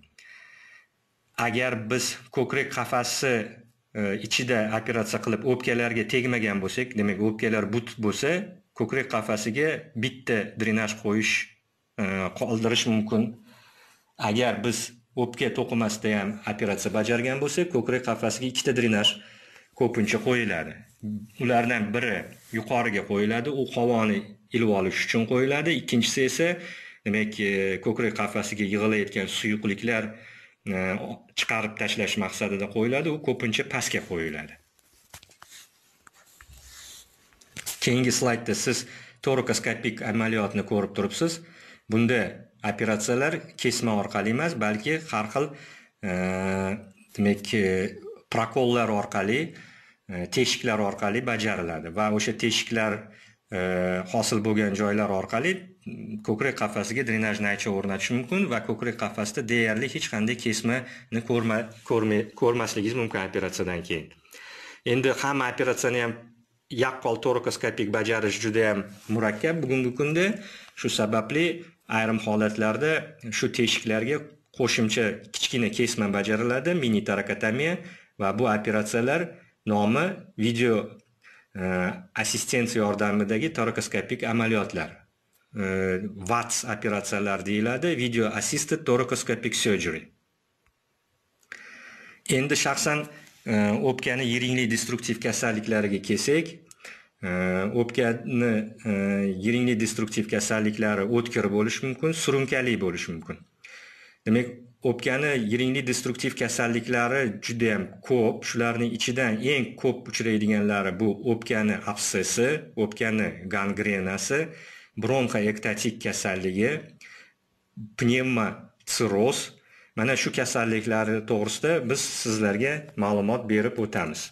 Agar biz ko'krak qafasi E, ichida operatsiya qilib o'pkalarga tegmagan bo'lsak demak o'pkalar but bo'lsa ko'krak qafasiga bitta drenaj qo'yish e, qoldirish mumkin agar biz o'pka to'qimasida ham operatsiya bajargan bo'lsak ko'krak qafasiga ikkita drenaj ko'pincha qo'yiladi ulardan biri yuqoriga qo'yiladi u havoni ilib olish uchun qo'yiladi ikkinchisi esa demak e, ko'krak qafasiga yig'ilayotgan suyuqliklar Э, chiqarib tashlash maqsadida qo'yiladi u ko'pincha pastga qo'yiladi keyingi slaydda siz torokoskopik amaliyotni ko'rib turibsiz bunda operatsiyalar kesma orqali emas balki har xil e, demak e, prokollar orqali e, teshiklar orqali bajariladi va o'sha teshiklar hosil bo'lgan joylar orqali ko'krak qafasiga drenajni aycha o'rnatish mumkin va ko'krak qafasida deyarli hech qanday kesmani ko'rmasligingiz mumkin operatsiyadan keyin endi hamma operatsiyani ham yaqqol torakoskopik bajarish juda yam murakkab bugungi kunda shu sababli ayrim holatlarda shu teshiklarga qo'shimcha kichkina kesma bajariladi mini tarakotomiya va bu operatsiyalar nomi video e, assistensiya yordamidagi torakoskopik amaliyotlar vats operatsiyalar deyiladi video assisted torakoskopik surgery endi shaxsan э, o'pkani yiringli destruktiv kasalliklariga kelsak э, o'pkani э, yiringli destruktiv kasalliklari o'tkir bo'lishi mumkin surunkali bo'lishi mumkin demak o'pkani yiringli destruktiv kasalliklari judayam ko'p shularning ichidan eng ko'p uchraydiganlari bu o'pkani absessi o'pkani gangrenasi ektatik kasalligi tsiroz mana shu kasalliklari to'g'risida biz sizlarga ma'lumot berib o'tamiz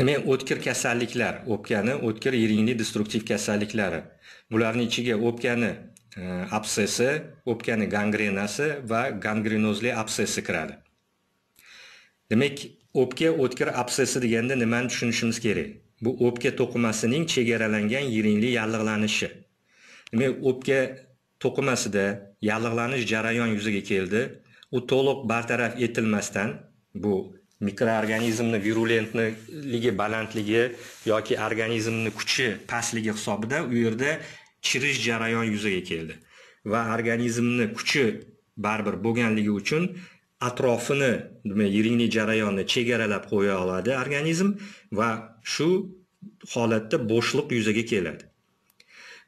demak o'tkir kasalliklar o'pkani o'tkir yiringli destruktiv kasalliklari bularni ichiga o'pkani e, absessi o'pkani gangrenasi va gangrenozli absessi kiradi demak o'pka o'tkir absessi deganda nimani tushunishimiz kerak bu o'pka to'qimasining chegaralangan yiringli yallig'lanishi demak o'pka to'qimasida yallig'lanish jarayon yuzaga keldi u to'liq bartaraf etilmasdan bu mikroorganizmni virulentligi balandligi yoki organizmni kuchi pastligi hisobida u yerda chirish jarayon yuzaga keldi va organizmni kuchi baribir bo'lganligi uchun atrofini yiringli jarayonni chegaralab qo'ya oladi organizm va shu holatda bo'shliq yuzaga keladi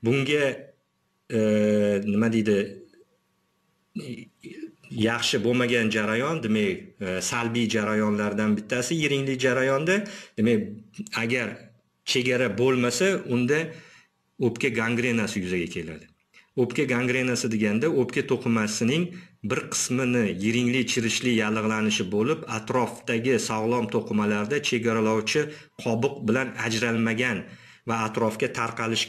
bunga e, nima deydi yaxshi bo'lmagan jarayon demak e, salbiy jarayonlardan bittasi yiringlik jarayonda demak agar chegara bo'lmasa unda o'pka gangrenasi yuzaga keladi o'pka gangrenasi deganda o'pka to'qimasining bir qismini yiringli chirishli yallig'lanishi bo'lib atrofdagi sog'lom to'qimalarda chegaralovchi qobiq bilan ajralmagan va atrofga tarqalish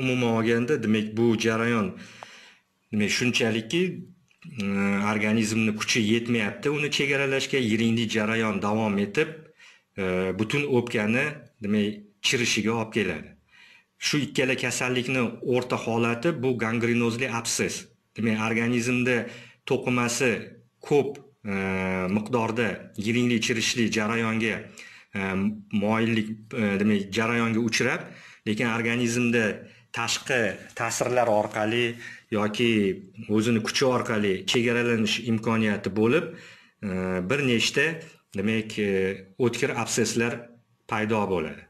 umuman olganda demak bu jarayon demak shunchalikki mm, organizmni kuchi yetmayapti uni chegaralashga yiringli jarayon davom etib e, butun o'pkani demak chirishiga olib keladi shu ikkala kasallikni o'rta holati bu gangrenozli absess demak organizmda to'qimasi ko'p e, miqdorda yiringli chirishli jarayonga e, moyillik e, demak jarayonga uchrab lekin organizmda tashqi ta'sirlar orqali yoki o'zini kuchi orqali chegaralanish imkoniyati bo'lib bir nechta demak o'tkir absesslar paydo bo'ladi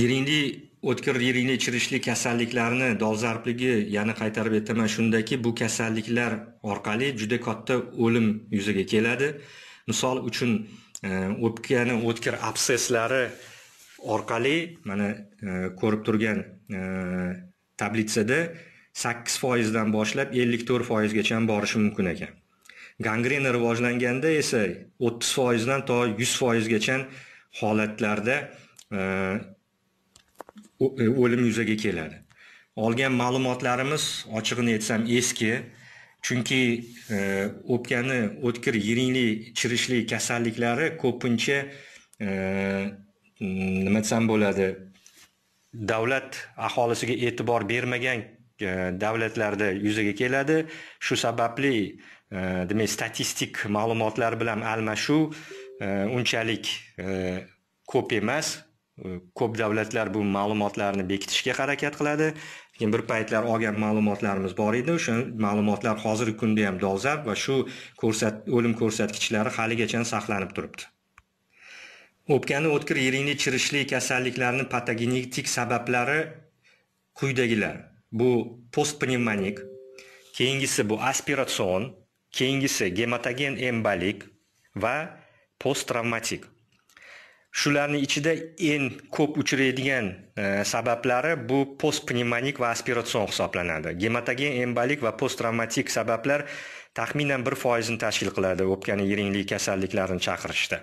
yiringli o'tkir yiringni ichirishli kasalliklarni dolzarbligi yana qaytarib aytaman shundaki bu kasalliklar orqali juda katta o'lim yuzaga keladi misol uchun e, o'pkani o'tkir absesslari orqali mana e, ko'rib turgan e, tablitsada sakkiz foizdan boshlab ellik to'rt foizgacha borishi mumkin ekan gangrena rivojlanganda esa o'ttiz foizdan to yuz foizgacha holatlarda E, o'lim yuzaga keladi olgan ma'lumotlarimiz ochig'ini aytsam eski chunki e, o'pkani o'tkir yiringli chirishli kasalliklari ko'pincha e, nima desam bo'ladi davlat aholisiga e'tibor bermagan davlatlarda yuzaga keladi shu sababli demak statistik ma'lumotlar bilan almashuv unchalik ko'p emas Э, ko'p davlatlar bu ma'lumotlarni bekitishga harakat qiladi lekin bir paytlar olgan ma'lumotlarimiz bor edi o'sha ma'lumotlar hozirgi kunda ham dolzarb va shu ko'rsat o'lim ko'rsatkichlari haligacha saqlanib turibdi o'pkani o'tkir yiringli chirishli kasalliklarni patogenetik sabablari quyidagilar bu postpnevmonik keyingisi bu aspiratsion keyingisi gematogen embolik va posttravmatik shularni ichida eng ko'p uchraydigan e, sabablari bu postpnevmonik va aspiratsion hisoblanadi gematogen embolik va posttravmatik sabablar taxminan bir foizini tashkil qiladi o'pkani yiringlik kasalliklarini chaqirishda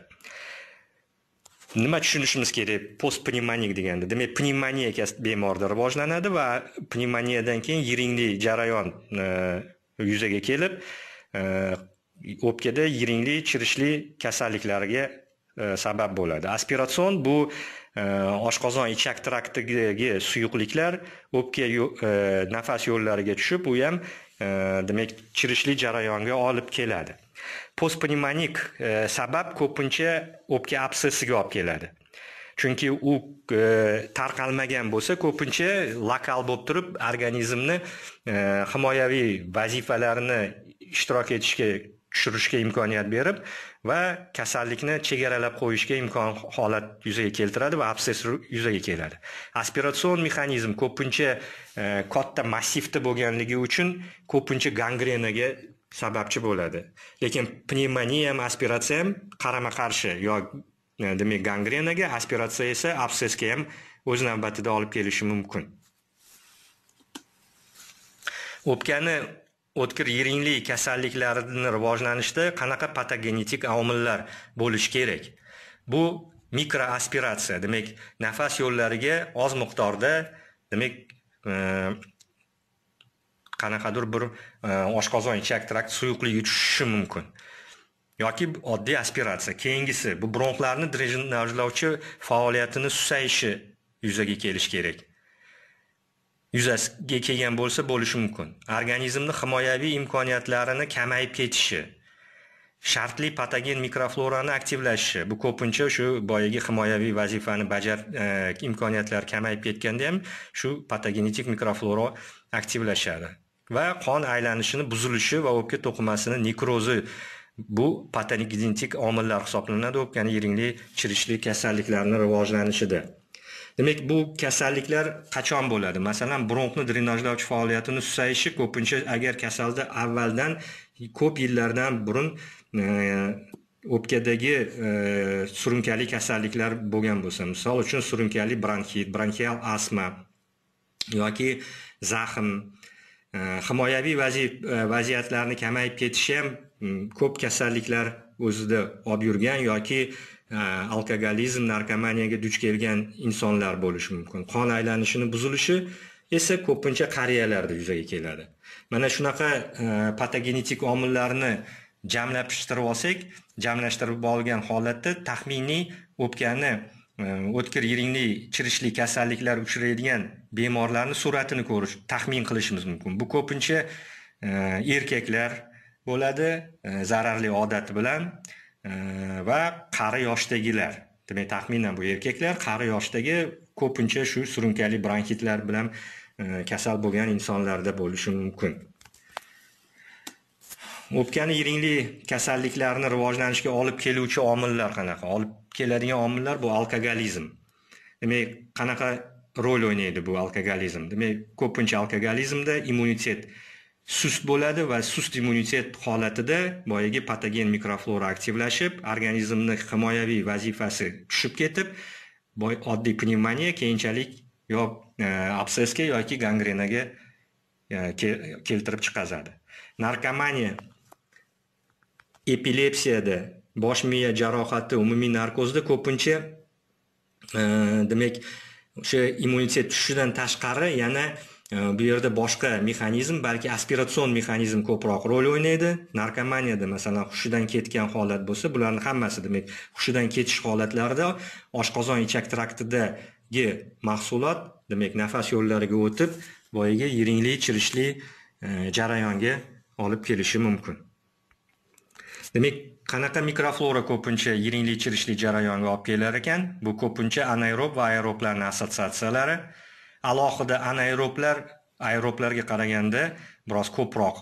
nima tushunishimiz kerak postpnevmonik deganda demak pnevmoniya bemorda rivojlanadi va pnevmoniyadan keyin yiringli jarayon e, yuzaga kelib e, o'pkada yiringli chirishli kasalliklarga E, sabab bo'ladi aspiratsion bu e, oshqozon ichak traktidagi suyuqliklar o'pka e, nafas yo'llariga tushib u ham demak chirishli jarayonga olib keladi postpnevmonik sabab ko'pincha o'pka absessiga olib keladi chunki u tarqalmagan bo'lsa ko'pincha lokal bo'lib turib organizmni himoyaviy vazifalarini ishtirok etishga tushirishga imkoniyat berib va kasallikni chegaralab qo'yishga imkon holat yuzaga keltiradi va abses yuzaga keladi aspiratsion mexanizm ko'pincha e, katta massivda bo'lganligi uchun ko'pincha gangrenaga sababchi bo'ladi lekin pnevmoniya ham aspiratsiya ham qarama qarshi yo e, demak gangrenaga aspiratsiya esa absessga ham o'z navbatida olib kelishi mumkin o'pkani o'tkir yiringli kasalliklarni rivojlanishida qanaqa patogenetik omillar bo'lishi kerak bu mikroaspiratsiya demak nafas yo'llariga oz miqdorda demak e, qanaqadir bir e, oshqozon ichak trakt suyuqligi tushishi mumkin yoki oddiy aspiratsiya keyingisi bu bronxlarni drenajlovchi faoliyatini susayishi yuzaga kelishi kerak yuzasiga kelgan bo'lsa bo'lishi mumkin organizmni himoyaviy imkoniyatlarini kamayib ketishi shartli patogen mikroflorani aktivlashishi bu ko'pincha shu boyagi himoyaviy vazifani bajar e, imkoniyatlari kamayib ketganda ham shu patogenetik mikroflora aktivlashadi va qon aylanishini buzilishi va o'pka to'qimasini nekrozi bu patogenetik omillar hisoblanadi o'pkani yiringli chirishli kasalliklarni rivojlanishida demak bu kasalliklar qachon bo'ladi masalan bronxni drenajlovchi faoliyatini susayishi ko'pincha agar kasalda avvaldan ko'p yillardan burun e, o'pkadagi e, surunkali kasalliklar bo'lgan bo'lsa misol uchun surunkali bronxit bronxial astma yoki zahm e, himoyaviy e, vaziyatlarni kamayib ketishi ham ko'p kasalliklar o'zida olib yurgan yoki alkogolizm narkomaniyaga duch kelgan insonlar bo'lishi mumkin qon aylanishini buzilishi esa ko'pincha qariyalarda yuzaga keladi mana shunaqa e, patogenetik omillarni jamlashtirib olsak jamlashtirib olgan holatda taxminiy o'pkani e, o'tkir yiringli chirishli kasalliklar uchraydigan bemorlarni suratini ko'rish taxmin qilishimiz mumkin bu ko'pincha e, erkaklar bo'ladi zararli odati bilan va qari yoshdagilar demak taxminan bu erkaklar qari yoshdagi ko'pincha shu surunkali bronxitlar bilan e, kasal bo'lgan insonlarda bo'lishi mumkin o'pkani yiringli kasalliklarni rivojlanishiga olib keluvchi omillar qanaqa olib keladigan omillar bu alkogolizm demak qanaqa rol o'ynaydi bu alkogolizm demak ko'pincha alkogolizmda immunitet sust bo'ladi va sust immunitet holatida boyagi patogen mikroflora aktivlashib organizmni himoyaviy vazifasi tushib ketib boy oddiy pnevmoniya keyinchalik yo e, absesga yoki gangrenaga e, keltirib chiqazadi narkomaniya epilepsiyada bosh miya jarohati umumiy narkozda ko'pincha e, demak o'sha immunitet tushishidan tashqari yana Э, bu yerda boshqa mexanizm balki aspiratsion mexanizm ko'proq rol o'ynaydi narkomaniyada masalan hushidan ketgan holat bo'lsa bularni hammasi demak hushidan ketish holatlarida oshqozon ichak traktidagi mahsulot demak nafas yo'llariga o'tib boyagi yiringli chirishli e, jarayonga olib kelishi mumkin demak qanaqa mikroflora ko'pincha yiringli chirishli jarayonga olib kelar ekan bu ko'pincha anaerob va aeroblarni assotsiatsiyalari alohida anaeroblar aeroblarga qaraganda biroz ko'proq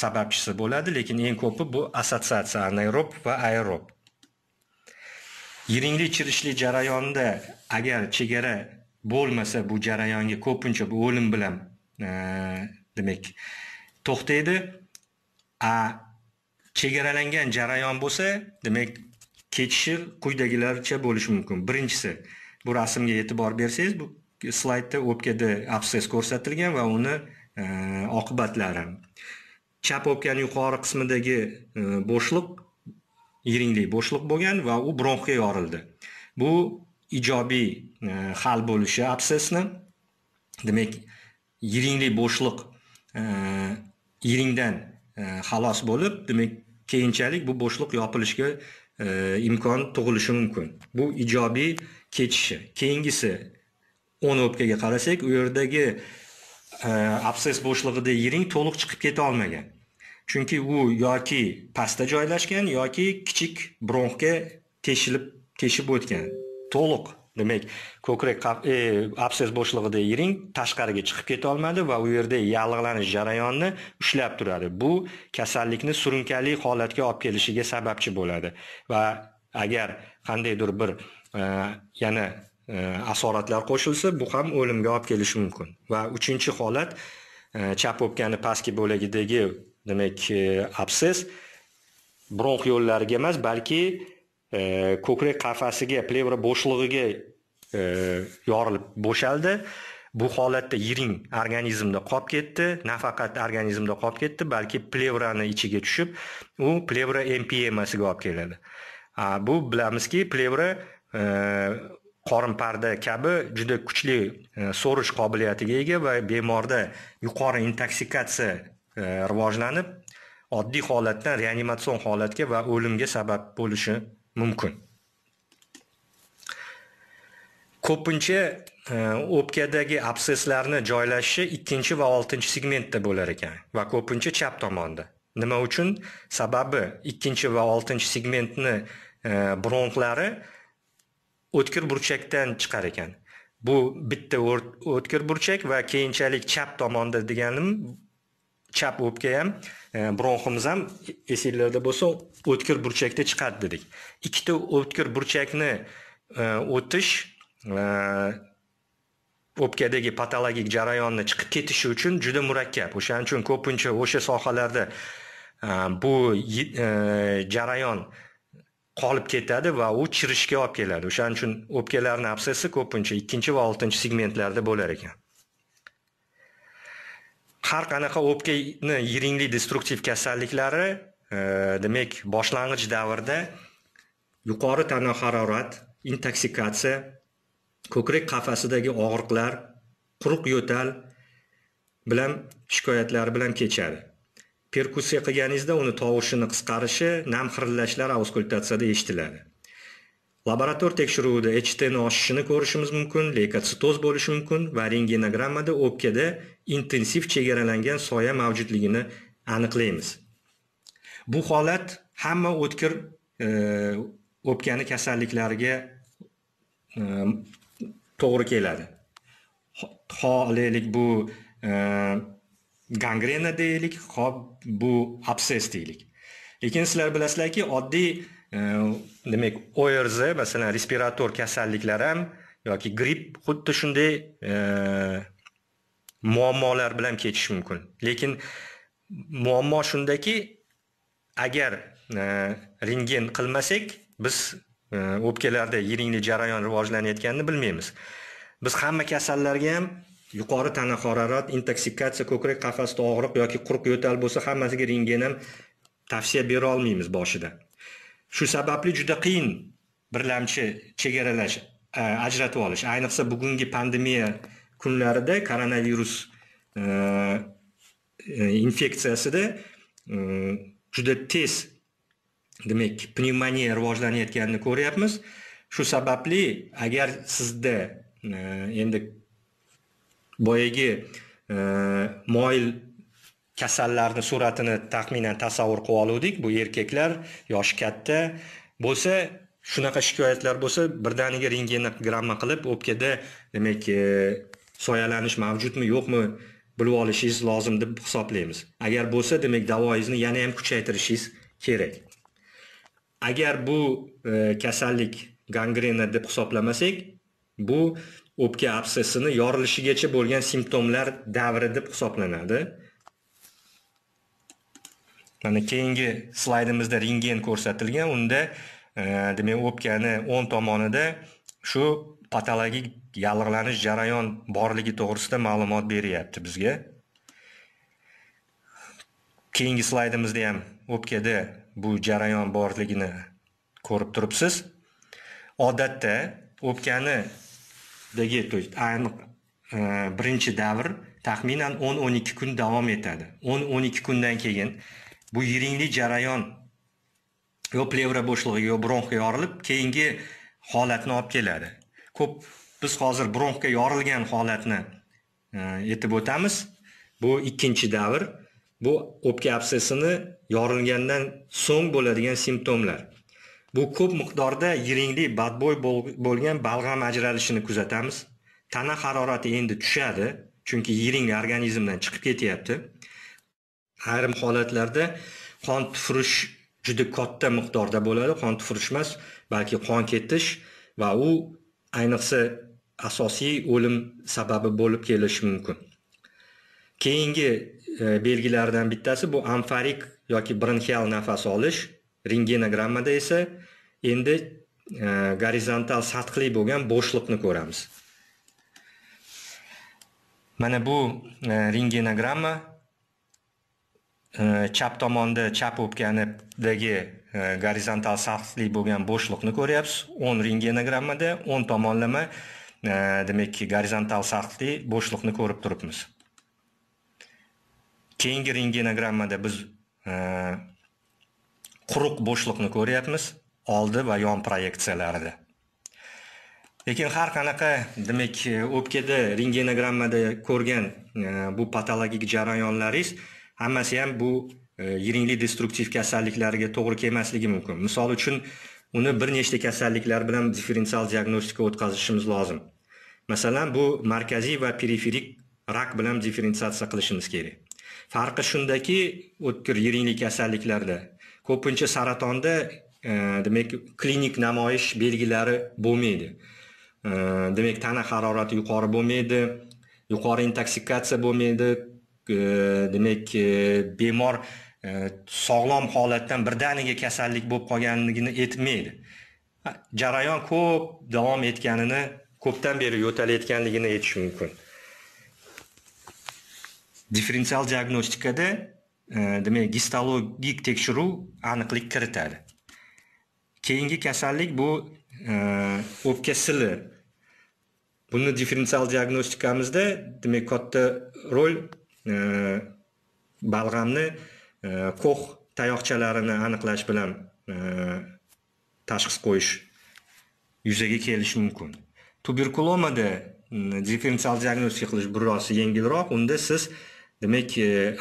sababchisi bo'ladi lekin eng ko'pi bu assotsiatsiya anaerob va aerob yiringli chirishli jarayonda agar chegara bo'lmasa bu jarayonga ko'pincha bu o'lim bilan e, demak to'xtaydi a chegaralangan jarayon bo'lsa demak ketishi quyidagilarcha bo'lishi mumkin birinchisi bu rasmga e'tibor bersangiz bu slaydda o'pkada absses ko'rsatilgan va uni e, oqibatlari chap o'pkani yuqori qismidagi e, bo'shliq yiringli bo'shliq bo'lgan va u bronxga yorildi bu ijobiy e, hal bo'lishi absesni demak yiringli bo'shliq yiringdan xalos bo'lib demak keyinchalik bu bo'shliq yopilishga imkon tug'ilishi mumkin bu ijobiy kechishi keyingisi o'n o'pkaga qarasak u yerdagi e, abses bo'shlig'ida yiring to'liq chiqib keta olmagan chunki u yoki pastda joylashgan yoki kichik bronxga teshilib teshib o'tgan to'liq demak ko'krak e, abses bo'shlig'ida yiring tashqariga chiqib keta olmadi va u yerda yallig'lanish jarayonini ushlab turadi bu kasallikni surunkali holatga olib kelishiga sababchi bo'ladi va agar qandaydir bir e, yana asoratlar qo'shilsa bu ham o'limga olib kelishi mumkin va uchinchi holat e, chap o'pkani pastki bo'lagidagi demak e, absess bronx yo'llariga emas balki e, ko'krak qafasiga plevra bo'shlig'iga yorilib bo'shaldi bu holatda yiring organizmda qolib ketdi nafaqat organizmda qolib ketdi balki plevrani ichiga tushib u plevra mpmasiga olib keladi bu bilamizki plevra qorin parda kabi juda kuchli e, so'rish qobiliyatiga ega va bemorda yuqori intoksikatsiya e, rivojlanib oddiy holatdan reanimatsion holatga va o'limga sabab bo'lishi mumkin ko'pincha e, o'pkadagi absesslarni joylashishi ikkinchi va oltinchi segmentda bo'lar ekan va ko'pincha chap tomonda nima uchun sababi ikkinchi va oltinchi segmentni bronxlari o'tkir burchakdan chiqar ekan bu bitta o'tkir burchak va keyinchalik chap tomonda deganim chap o'pka ham e, bronximiz ham esinglarda bo'lsa o'tkir burchakda chiqadi dedik ikkita o'tkir burchakni e, o'tish e, o'pkadagi patologik jarayonni chiqib ketishi uchun juda murakkab o'shaning uchun ko'pincha o'sha sohalarda bu jarayon qolib ketadi va u chirishga olib keladi o'shaning uchun o'pkalarni absessi ko'pincha ikkinchi va oltinchi segmentlarda bo'lar ekan har qanaqa o'pkani yiringli destruktiv kasalliklari e, demak boshlang'ich davrda yuqori tana harorat intoksikatsiya ko'krak qafasidagi og'riqlar quruq yo'tal bilan shikoyatlari bilan kechadi perkussiya qilganingizda uni tovushini qisqarishi nam xirillashlar auskultatsiyada eshitiladi laborator tekshiruvida htni oshishini ko'rishimiz mumkin leykotsitoz bo'lishi mumkin va rentgenogrammada o'pkada intensiv chegaralangan soya mavjudligini aniqlaymiz bu holat hamma o'tkir e, o'pkani kasalliklariga e, to'g'ri keladi xohlaylik bu e, gangrena deylik hop bu abses deylik lekin sizlar bilasizlarki oddiy e, demak orz masalan respirator kasalliklar ham yoki gripp xuddi shunday e, muammolar bilan ketishi mumkin lekin muammo shundaki agar e, rentgen qilmasak biz o'pkalarda yiringli jarayon rivojlanayotganini bilmaymiz biz hamma kasallarga ham yuqori tana harorat intoksikatsiya ko'krak qafasida og'riq yoki quruq yo'tal bo'lsa hammasiga rentgen ham tavsiya bera olmaymiz boshida shu sababli juda qiyin birlamchi chegaralash e, ajratib olish ayniqsa bugungi pandemiya kunlarida koronavirus e, e, infeksiyasida juda tez demak pnevmoniya rivojlanayotganini ko'ryapmiz shu sababli agar sizda endi boyagi e, moyil kasallarni suratini taxminan tasavvur qilib oluvdik bu erkaklar yoshi katta bo'lsa shunaqa shikoyatlar bo'lsa birdaniga gramma qilib o'pkada demak e, soyalanish mavjudmi yo'qmi bilib olishingiz lozim deb hisoblaymiz agar bo'lsa demak davoingizni yana ham kuchaytirishingiz kerak agar bu e, kasallik gangrena deb hisoblamasak bu o'pka absessini yorilishigacha bo'lgan simptomlar davri deb hisoblanadi mana keyingi slaydimizda rentgen ko'rsatilgan unda e, demak o'pkani o'ng tomonida shu patologik yallig'lanish jarayon borligi to'g'risida ma'lumot beryapti bizga keyingi slaydimizda ham o'pkada bu jarayon borligini ko'rib turibsiz odatda o'pkani dagi то есть aniq e, birinchi davr taxminan o'n o'n ikki kun davom etadi o'n o'n ikki kundan keyin bu yiringli jarayon yo plevra bo'shlig'i yo bronx yorilib keyingi holatni olib keladi ko'p biz hozir bronxga yorilgan holatni aytib e, o'tamiz bu ikkinchi davr bu o'pka absessini yorilgandan so'ng bo'ladigan simptomlar bu ko'p miqdorda yiringli badbo'y bo'lgan balg'am ajralishini kuzatamiz tana harorati endi tushadi chunki yiring organizmdan chiqib ketyapti ayrim holatlarda qon tufurish juda katta miqdorda bo'ladi qon tufurish emas balki qon ketish va u ayniqsa asosiy o'lim sababi bo'lib kelishi mumkin keyingi e, belgilaridan bittasi bu amforik yoki bronxial nafas olish rentgenogrammada esa endi e, gorizontal sathli bo'lgan bo'shliqni ko'ramiz mana bu e, rengenogramma e, chap tomonda chap o'pkanidagi gorizontal sathli bo'lgan bo'shliqni ko'ryapsiz 10 rentgenogrammada 10 tomonlama demak gorizontal sathli bo'shliqni ko'rib turibmiz keyingi rentgenogrammada biz quruq bo'shliqni ko'ryapmiz oldi va yon proyeksiyalarida lekin har qanaqa demak e, o'pkada rentgenogrammada ko'rgan e, bu patologik jarayonlaringiz hammasi ham bu e, yiringli destruktiv kasalliklarga to'g'ri kelmasligi mumkin misol uchun uni bir nechta kasalliklar bilan differensial diagnostika o'tkazishimiz lozim masalan bu markaziy va periferik rak bilan differensiatsiya qilishimiz kerak farqi shundaki o'tkir yiringli kasalliklarda ko'pincha saratonda demak klinik namoyish belgilari bo'lmaydi demak tana harorati yuqori bo'lmaydi yuqori intoksikatsiya bo'lmaydi demak e, bemor e, sog'lom holatdan birdaniga kasallik bo'lib qolganligini aytmaydi jarayon ko'p davom etganini ko'pdan beri yo'talayotganligini aytish mumkin differensial diagnostikada e, demak gistologik tekshiruv aniqlik kiritadi keyingi kasallik bu e, o'pka sili buni differensial diagnostikamizda demak katta rol e, balg'amni ko'x e, tayoqchalarini aniqlash bilan tashxis qo'yish yuzaga kelishi mumkin tuberkulomada differensial diagnostika qilish biroz yengilroq unda siz demak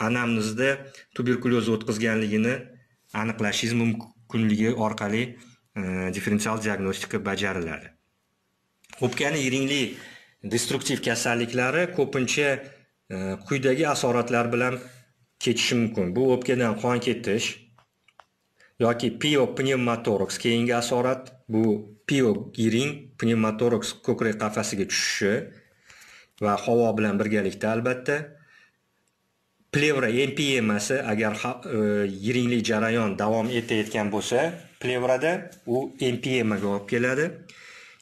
anamnezda tuberkulyoz o'tkazganligini aniqlashingiz mumkinligi orqali differensial diagnostika bajariladi o'pkani yiringli destruktiv kasalliklari ko'pincha quyidagi asoratlar bilan kechishi mumkin bu o'pkadan qon ketish yoki pio pnevmotoraks keyingi asorat bu pio yiring pnevmotoraks ko'krak qafasiga tushishi va havo bilan birgalikda albatta plevra mpmasi agar yiringli jarayon davom etayotgan bo'lsa plevrada u empiemaga olib keladi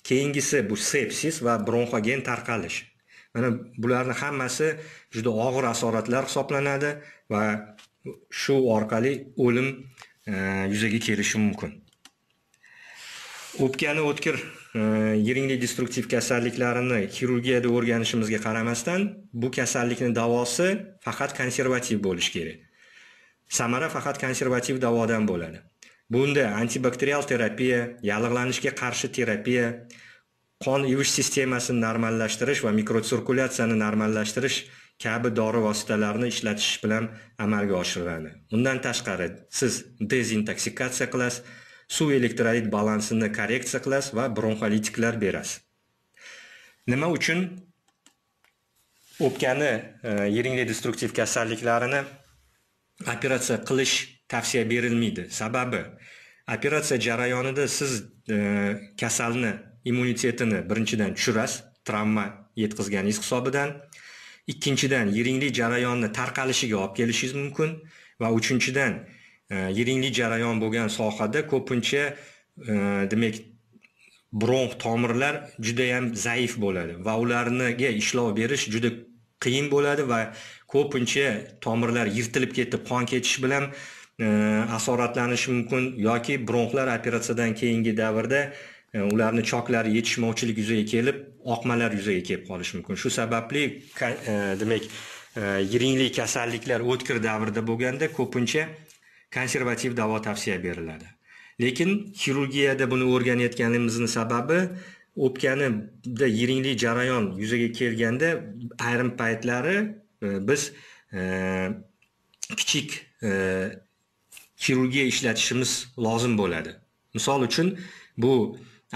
keyingisi bu sepsis va bronxogen tarqalish mana bularni hammasi juda og'ir asoratlar hisoblanadi va shu orqali o'lim e, yuzaga kelishi mumkin o'pkani o'tkir e, yiringli destruktiv kasalliklarini xirurgiyada o'rganishimizga qaramasdan bu kasallikni davosi faqat konservativ bo'lishi kerak samara faqat konservativ davodan bo'ladi bunda antibakterial terapiya yallig'lanishga qarshi terapiya qon yuvish sistemasini normallashtirish va mikrotsirkulyatsiyani normallashtirish kabi dori vositalarini ishlatish bilan amalga oshiriladi bundan tashqari siz dezintoksikatsiya qilasiz suv elektrolit balansini korreksiya qilasiz va bronxolitiklar berasiz nima uchun o'pkani e, yiringli destruktiv kasalliklarini operatsiya qilish tavsiya berilmaydi sababi operatsiya jarayonida siz e, kasalni immunitetini birinchidan tushirasiz travma yetkazganingiz hisobidan ikkinchidan yiringli jarayonni tarqalishiga olib kelishingiz mumkin va uchinchidan e, yiringli jarayon bo'lgan sohada ko'pincha e, demak bronx tomirlar judayam zaif bo'ladi va ularga ishlov berish juda qiyin bo'ladi va ko'pincha tomirlar yirtilib ketib qon ketishi bilan asoratlanishi mumkin yoki bronxlar operatsiyadan keyingi davrda e, ularni choklari yetishmovchilik yuzaga kelib oqmalar yuzaga kelib qolishi mumkin shu sababli e, demak e, yiringli kasalliklar o'tkir davrda bo'lganda ko'pincha konservativ davo tavsiya beriladi lekin xirurgiyada buni o'rganayotganimizni sababi o'pkanida yiringli jarayon yuzaga kelganda ayrim paytlari biz kichik kirurgiya ishlatishimiz lozim bo'ladi misol uchun bu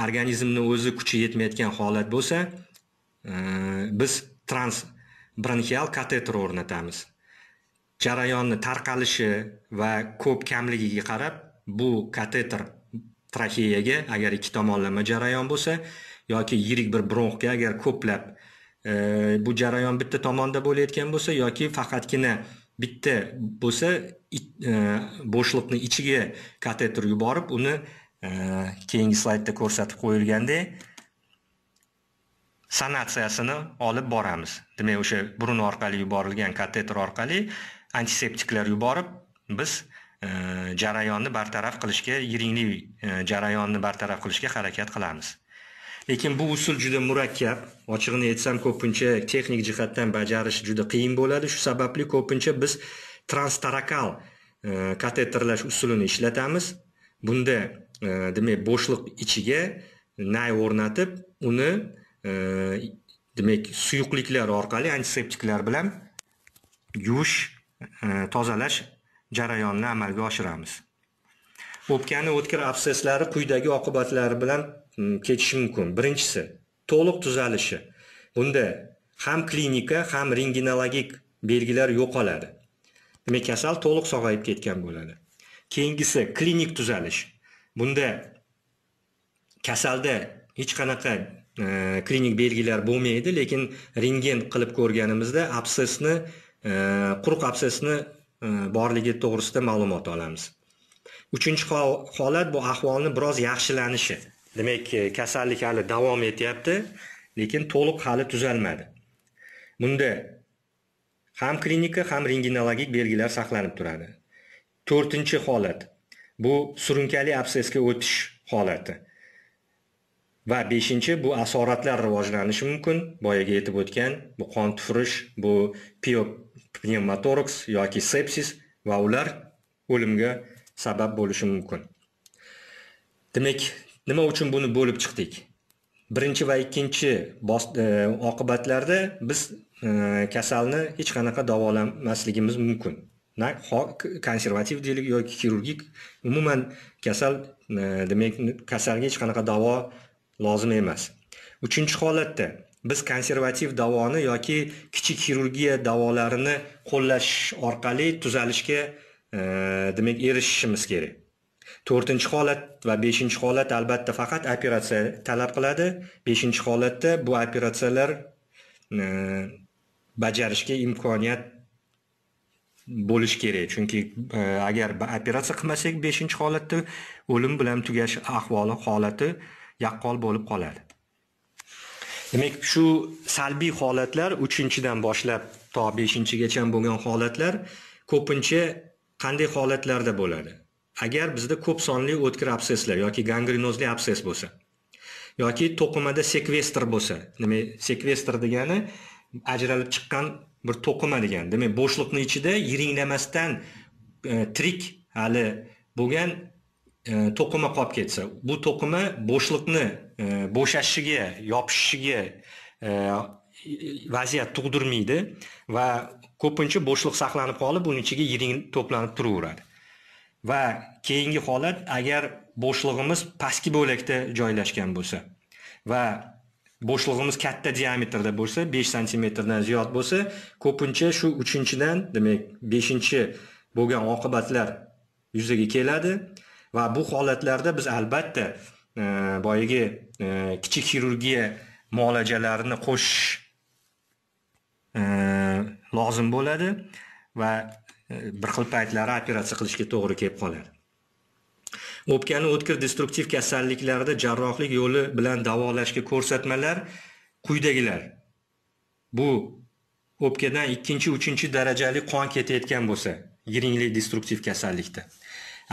organizmni o'zi kuchi yetmayotgan holat bo'lsa e, biz trans bronxial kateter o'rnatamiz jarayonni tarqalishi va ko'p kamligiga qarab bu kateter traxeyaga agar ikki tomonlama jarayon bo'lsa yoki yirik bir bronxga agar ko'plab e, bu jarayon bitta tomonda bo'layotgan bo'lsa yoki faqatgina bitta bo'lsa e, bo'shliqni ichiga kateter yuborib uni e, keyingi slaydda ko'rsatib qo'yilgandek sanatsiyasini olib boramiz demak o'sha burun orqali yuborilgan kateter orqali antiseptiklar yuborib biz e, jarayonni bartaraf qilishga yiringli jarayonni bartaraf qilishga harakat qilamiz lekin bu usul juda murakkab ochig'ini aytsam ko'pincha texnik jihatdan bajarish juda qiyin bo'ladi shu sababli ko'pincha biz transtarakal e, kateterlash usulini ishlatamiz bunda e, demak bo'shliq ichiga nay o'rnatib uni e, demak suyuqliklar orqali antiseptiklar bilan yuvish tozalash jarayonini amalga oshiramiz o'pkani o'tkir absesslari quyidagi oqibatlari bilan ketishi mumkin birinchisi to'liq tuzalishi bunda ham klinika ham renginologik belgilar yo'qoladi demak kasal to'liq sog'ayib ketgan bo'ladi keyingisi klinik tuzalish bunda kasalda hech qanaqa e, klinik belgilar bo'lmaydi lekin rentgen qilib ko'rganimizda absessni e, quruq absessni e, borligi to'g'risida ma'lumot olamiz uchinchi holat bu ahvolni biroz yaxshilanishi demak e, kasallik hali davom etyapti lekin to'liq hali tuzalmadi bunda ham klinika ham rentgenologik belgilar saqlanib turadi to'rtinchi holat bu surunkali absessga o'tish holati va beshinchi bu asoratlar rivojlanishi mumkin boyagi aytib o'tgan bu qon tufurish bu pnevmotoraks yoki sepsis va ular o'limga sabab bo'lishi mumkin demak nima uchun buni bo'lib chiqdik birinchi va ikkinchi e, oqibatlarda biz e, kasalni hech qanaqa davolamasligimiz mumkin na konservativ deylik yoki kirurgik umuman kasal e, demak kasalga hech qanaqa davo lozim emas uchinchi holatda biz konservativ davoni yoki kichik xirurgiya davolarini qo'llash orqali tuzalishga demak erishishimiz kerak to'rtinchi holat va beshinchi holat albatta faqat operatsiya talab qiladi beshinchi holatda bu operatsiyalar e, bajarishga imkoniyat bo'lishi kerak chunki e, agar operatsiya qilmasak beshinchi holatda o'lim bilan tugash ahvoli holati yaqqol bo'lib qoladi demak shu salbiy holatlar uchinchidan boshlab to beshinchigacha bo'lgan holatlar ko'pincha qanday holatlarda bo'ladi agar bizda ko'p sonli o'tkir absesslar yoki gangrenozli absess bo'lsa yoki to'qimada sekvestr bo'lsa nima sekvestr degani ajralib chiqqan bir to'qima degani demak bo'shliqni ichida yiringlamasdan e, tirik hali bo'lgan e, to'qima qolib ketsa bu to'qima bo'shliqni e, bo'shashishiga yopishishiga vaziyat tug'dirmaydi va ko'pincha bo'shliq saqlanib qolib uning ichiga yiring to'planib turaveradi va keyingi holat agar bo'shlig'imiz pastki bo'lakda joylashgan bo'lsa va bo'shlig'imiz katta diametrda bo'lsa 5 santimetrdan ziyod bo'lsa ko'pincha shu uchinchidan demak 5-chi bo'lgan oqibatlar yuzaga keladi va bu holatlarda biz albatta e, boyagi e, kichik xirurgiya muolajalarini qo'shish e, lozim bo'ladi va Э, bir xil paytlari operatsiya qilishga to'g'ri kelib qoladi o'pkani o'tkir destruktiv kasalliklarida jarrohlik yo'li bilan davolashga ko'rsatmalar quyidagilar bu o'pkadan ikkinchi uchinchi darajali qon ketayotgan bo'lsa yiringli destruktiv kasallikda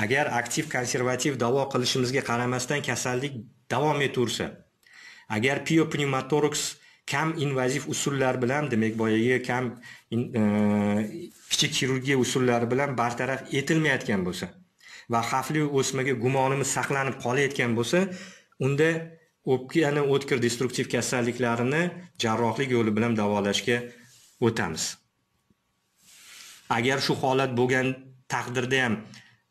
agar aktiv konservativ davo qilishimizga qaramasdan kasallik davom etaversa agar piopneumotoraks kam invaziv usullar bilan demak boyagi kam e, kichik xirurgiya usullari bilan bartaraf etilmayotgan bo'lsa va xavfli o'smaga gumonimiz saqlanib qolayotgan bo'lsa unda o'pkani o'tkir destruktiv kasalliklarini jarrohlik yo'li bilan davolashga o'tamiz agar shu holat bo'lgan taqdirda ham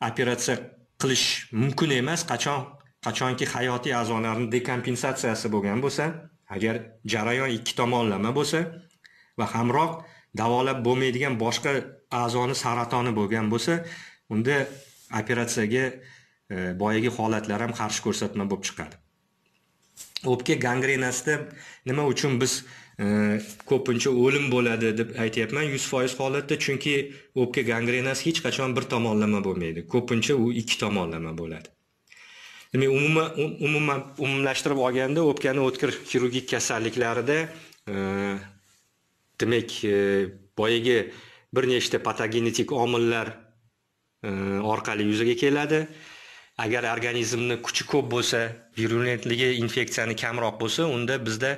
operatsiya qilish mumkin emas qachon qachonki hayotiy a'zolarni dekompensatsiyasi bo'lgan bo'lsa agar jarayon ikki tomonlama bo'lsa va hamroq davolab bo'lmaydigan boshqa a'zoni saratoni bo'lgan bo'lsa unda operatsiyaga e, boyagi holatlar ham qarshi ko'rsatma bo'lib chiqadi o'pka gangrenasida nima uchun biz e, ko'pincha o'lim bo'ladi deb aytyapman yuz foiz holatda chunki o'pka gangrenasi hech qachon bir tomonlama bo'lmaydi ko'pincha u ikki tomonlama bo'ladi demak um-, umuman umumlashtirib olganda o'pkani o'tkir xirurgik kasalliklarida e, demak e, boyagi bir nechta patogenetik omillar e, orqali yuzaga keladi agar organizmni kuchi ko'p bo'lsa virulentligi infeksiyani kamroq bo'lsa unda bizda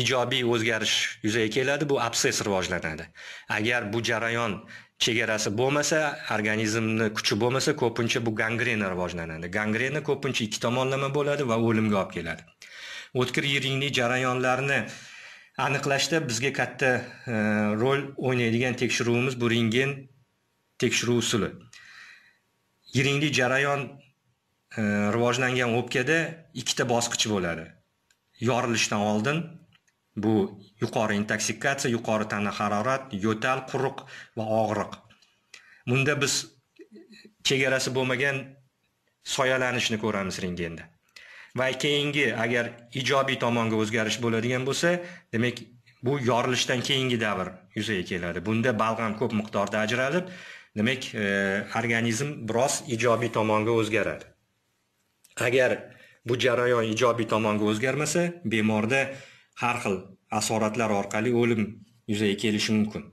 ijobiy o'zgarish yuzaga keladi bu absess rivojlanadi agar bu jarayon chegarasi bo'lmasa organizmni kuchi bo'lmasa ko'pincha bu gangrena rivojlanadi gangrena ko'pincha ikki tomonlama bo'ladi va o'limga olib keladi o'tkir yiringli jarayonlarni aniqlashda bizga katta e, rol o'ynaydigan tekshiruvimiz bu rentgen tekshiruv usuli yiringli jarayon e, rivojlangan o'pkada ikkita bosqich bo'ladi yorilishdan oldin bu yuqori intoksikatsiya yuqori tana harorat yo'tal quruq va og'riq bunda biz chegarasi bo'lmagan soyalanishni ko'ramiz rentgenda va keyingi agar ijobiy tomonga o'zgarish bo'ladigan bo'lsa demak bu yorilishdan keyingi davr yuzaga keladi bunda balg'am ko'p miqdorda ajralib demak e, organizm biroz ijobiy tomonga o'zgaradi agar bu jarayon ijobiy tomonga o'zgarmasa bemorda har xil asoratlar orqali o'lim yuzaga kelishi mumkin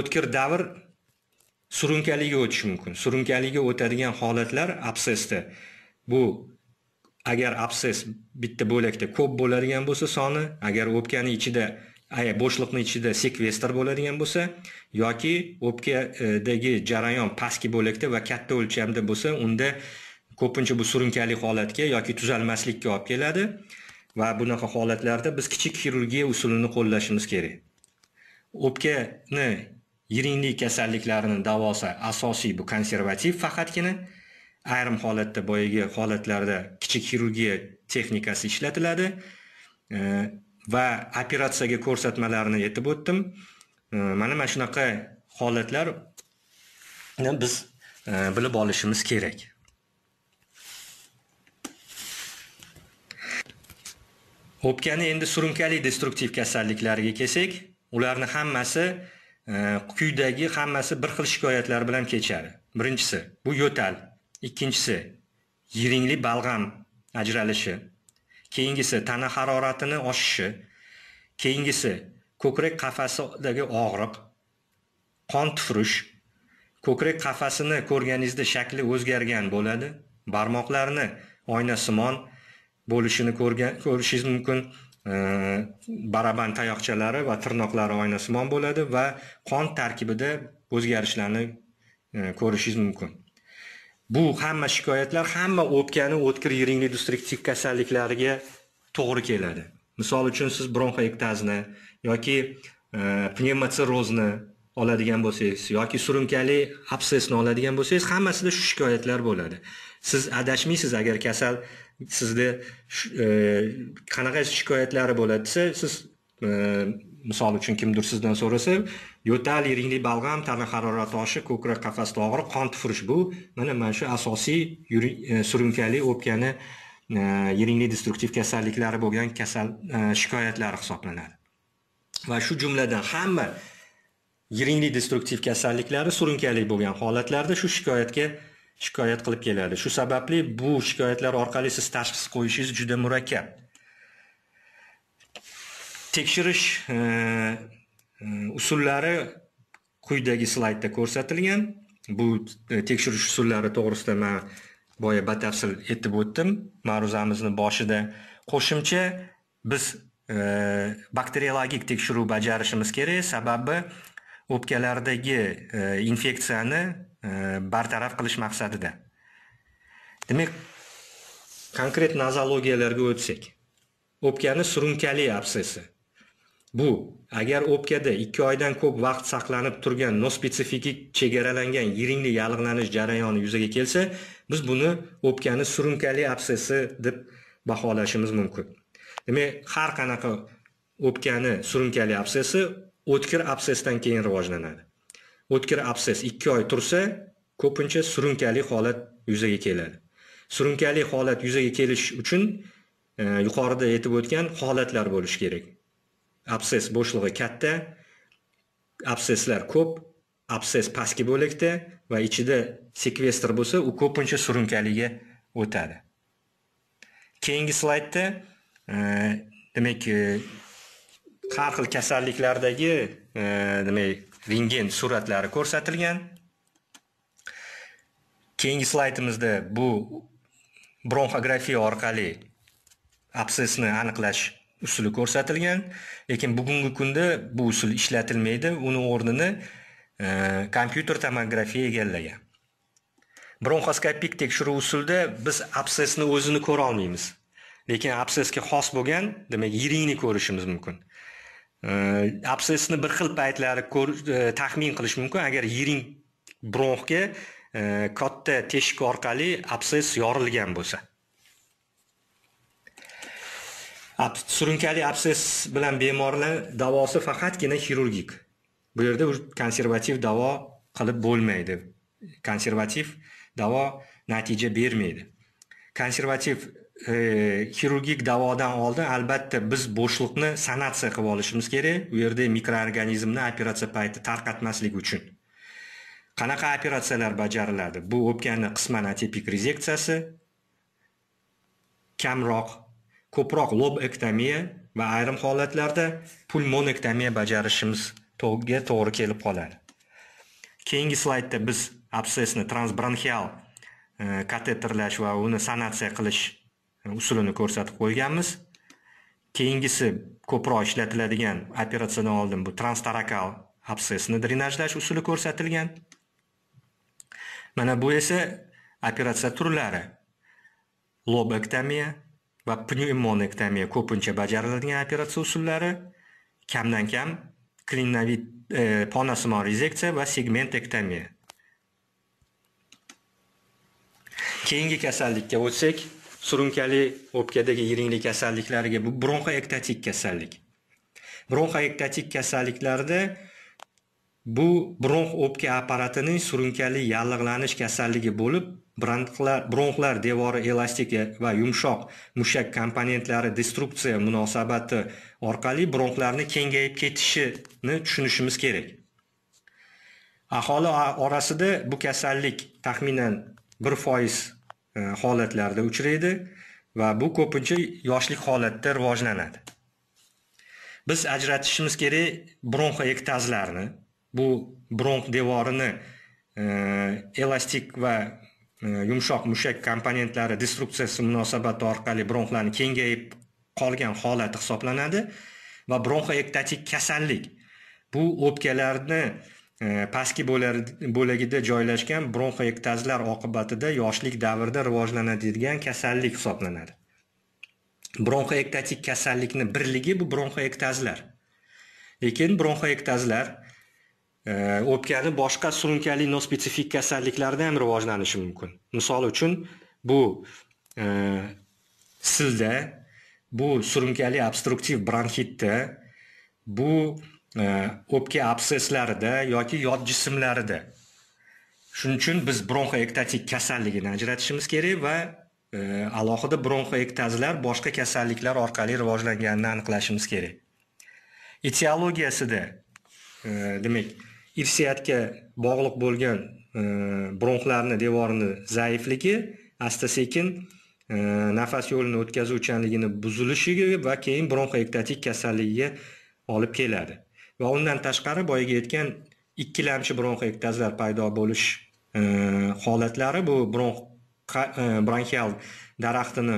o'tkir davr surunkaliga o'tishi mumkin surunkaliga o'tadigan holatlar absesda bu agar abses bitta bo'lakda ko'p bo'ladigan bo'lsa soni agar o'pkani ichida bo'shliqni ichida sekvestr bo'ladigan bo'lsa yoki o'pkadagi jarayon pastki bo'lakda va katta o'lchamda bo'lsa unda ko'pincha bu surunkali holatga yoki tuzalmaslikka olib keladi va bunaqa holatlarda biz kichik xirurgiya usulini qo'llashimiz kerak o'pkani yiringlik kasalliklarini davosi asosiy bu konservativ faqatgina ayrim holatda boyagi holatlarda kichik xirurgiya texnikasi ishlatiladi e, va operatsiyaga ko'rsatmalarini aytib o'tdim e, mana mana shunaqa holatlar biz e, bilib olishimiz kerak o'pkani endi surunkali destruktiv kasalliklariga kelsak ularni hammasi e, quyidagi hammasi bir xil shikoyatlar bilan kechadi birinchisi bu yo'tal ikkinchisi yiringli balg'am ajralishi keyingisi tana haroratini oshishi keyingisi ko'krak qafasidagi og'riq qon tufurish ko'krak qafasini ko'rganingizda shakli o'zgargan bo'ladi barmoqlarni oynasimon bo'lishini ko'rgan ko'rishingiz mumkin baraban tayoqchalari va tirnoqlari oynasimon bo'ladi va qon tarkibida o'zgarishlarni e, ko'rishingiz mumkin bu hamma shikoyatlar hamma o'pkani o'tkir yiringli destruktiv kasalliklariga to'g'ri keladi misol uchun siz bronxoektazni yoki e, pnevmotsirrozni oladigan bo'lsangiz yoki surunkali absessni oladigan bo'lsangiz hammasida shu shikoyatlar bo'ladi siz adashmaysiz agar kasal sizda e, qanaqa shikoyatlari bo'ladi desa siz e, misol uchun kimdir sizdan so'rasa yo'tal yiringli balg'am tana harorati oshiq ko'krak qafasida og'riq qon tufurish bu mana mana shu asosiy e, surunkali o'pkani yiringli destruktiv kasalliklari bo'lgan kasal shikoyatlari hisoblanadi va shu jumladan hamma yiringli destruktiv kasalliklari surunkali bo'lgan holatlarda shu shikoyatga shikoyat qilib keladi shu sababli bu shikoyatlar orqali siz tashxis qo'yishingiz juda murakkab tekshirish e, e, usullari quyidagi slaydda ko'rsatilgan bu e, tekshirish usullari to'g'risida man boya batafsil aytib o'tdim ma'ruzamizni boshida qo'shimcha biz e, bakteriologik tekshiruv bajarishimiz kerak sababi o'pkalardagi e, infeksiyani E, bartaraf qilish maqsadida demak konkret nazologiyalarga o'tsak o'pkani surunkali absessi bu agar o'pkada ikki oydan ko'p vaqt saqlanib turgan nospetsifik chegaralangan yiringli yallig'lanish jarayoni yuzaga kelsa biz buni o'pkani surunkali absessi deb baholashimiz mumkin demak har qanaqa o'pkani surunkali absessi o'tkir absessdan keyin rivojlanadi o'tkir absess 2 oy tursa ko'pincha surunkali holat yuzaga keladi surunkali holat yuzaga kelish uchun e, yuqorida aytib o'tgan holatlar bo'lishi kerak absess bo'shlig'i katta absesslar ko'p absess pastki bo'lakda va ichida sekvestr bo'lsa u ko'pincha surunkaliga o'tadi keyingi slaydda e, demak e, har xil kasalliklardagi e, demak Vingen suratlari ko'rsatilgan. Keyingi slaydimizda bu bronxografiya orqali absessni aniqlash usuli ko'rsatilgan, lekin bugungi kunda bu usul ishlatilmaydi, uni o'rnini e, kompyuter tomografiya egallagan. Bronxoskopik tekshiruv usulida biz absessni o'zini ko'ra olmaymiz. Lekin absessga xos bo'lgan, demak, yiringni ko'rishimiz mumkin. absessni bir xil paytlari e, taxmin qilish mumkin agar yiring bronxga e, katta teshik orqali absess yorilgan bo'lsa surunkali absess bilan bemorlar davosi faqatgina xirurgik bu yerda konservativ davo qilib bo'lmaydi konservativ davo natija bermaydi konservativ e, xirurgik davodan oldin albatta biz bo'shliqni sanatsiya qilib olishimiz kerak u yerda mikroorganizmni operatsiya payti tarqatmaslik uchun qanaqa operatsiyalar bajariladi bu o'pkani qisman atipik rezeksiyasi kamroq ko'proq lob ektomiya va ayrim holatlarda pulmonektomiya bajarishimiz to'g'ri kelib qoladi keyingi slaydda biz absesni transbronxial e, kateterlash va uni sanatsiya qilish usulini ko'rsatib qo'yganmiz keyingisi ko'proq ishlatiladigan operatsiyadan oldin bu transtorakal absessni drenajlash usuli ko'rsatilgan mana bu esa operatsiya turlari lobektomiya va pnevmonektomiya ko'pincha bajariladigan operatsiya usullari kamdan kam klinovit e, ponasimon rezeksiya va segmentektomiya keyingi kasallikka o'tsak surunkali o'pkadagi yiringli kasalliklariga bu bronxoektatik kasallik bronxoektatik kasalliklarda bu bronx o'pka apparatining surunkali yallig'lanish kasalligi bo'lib bronxlar bronxlar devori elastik va yumshoq mushak komponentlari destruksiya munosabati orqali bronxlarni kengayib ketishini tushunishimiz kerak aholi orasida bu kasallik taxminan bir foiz E, holatlarda uchraydi va bu ko'pincha yoshlik holatda rivojlanadi biz ajratishimiz kerak bronxoektazlarni bu bronx devorini e, elastik va e, yumshoq mushak komponentlari destruksiyasi munosabati orqali bronxlarni kengayib qolgan holati hisoblanadi va bronxoektatik kasallik bu o'pkalarni Э, pastki bo'lagida joylashgan bronxoektazlar oqibatida yoshlik davrida rivojlanadigan kasallik hisoblanadi bronxoektatik kasallikni birligi bu bronxoektazlar lekin bronxoektazlar e, o'pkani boshqa surunkali nospetsifik kasalliklarda ham rivojlanishi mumkin misol uchun bu e, silda bu surunkali obstruktiv bronxitda bu o'pka absesslarida yoki yod jismlarida shuning uchun biz bronxo ektatik kasalligini ajratishimiz kerak va e, alohida bronxo ektazlar boshqa kasalliklar orqali rivojlanganini aniqlashimiz kerak etiologiyasida e, demak irsiyatga bog'liq bo'lgan e, bronxlarni devorini zaifligi asta sekin nafas yo'lini o'tkazuvchanligini buzilishiga va keyin bronxo ektatik kasalligiga olib keladi va undan tashqari boyagi aytgan ikkilamchi bronx ektazlar paydo bo'lish e, holatlari bu bronx e, bronxial daraxtini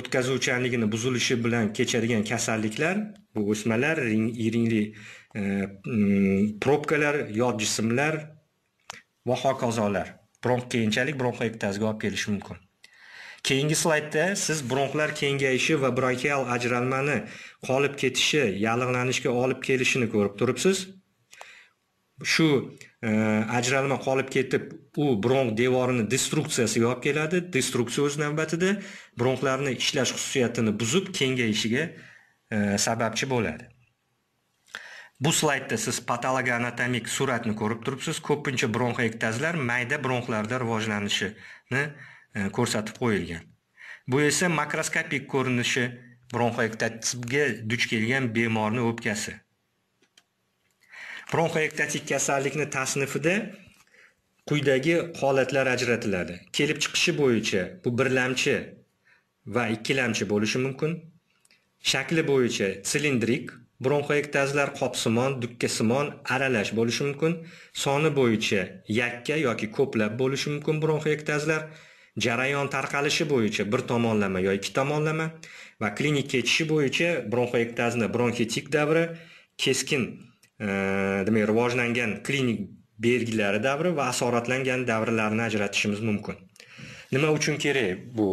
o'tkazuvchanligini buzilishi bilan kechadigan kasalliklar bu o'smalar yiringli e, probkalar yod jismlar va hokazolar bronx keyinchalik bronx ektazga olib kelishi mumkin keyingi slaydda siz bronxlar kengayishi va bronxial ajralmani qolib ketishi yallig'lanishga olib kelishini ko'rib turibsiz shu e, ajralma qolib ketib u bronx devorini destruksiyasiga olib keladi destruksiya o'z navbatida bronxlarni ishlash xususiyatini buzib kengayishiga e, sababchi bo'ladi bu slaydda siz anatomik suratni ko'rib turibsiz ko'pincha ektazlar mayda bronxlarda rivojlanishini E, ko'rsatib qo'yilgan bu esa makroskopik ko'rinishi bronxoektatitga duch kelgan bemorni o'pkasi bronxoektatik kasallikni tasnifida quyidagi holatlar ajratiladi kelib chiqishi bo'yicha bu birlamchi va ikkilamchi bo'lishi mumkin shakli bo'yicha silindrik bronxoektazlar qopsimon dukkasimon aralash bo'lishi mumkin soni bo'yicha yakka yoki ko'plab bo'lishi mumkin bronxoektazlar jarayon tarqalishi bo'yicha bir tomonlama yo ikki tomonlama va klinik ketishi bo'yicha bronxoektazni bronxitik davri keskin e, demak rivojlangan klinik belgilari davri va asoratlangan davrlarni ajratishimiz mumkin nima uchun kerak bu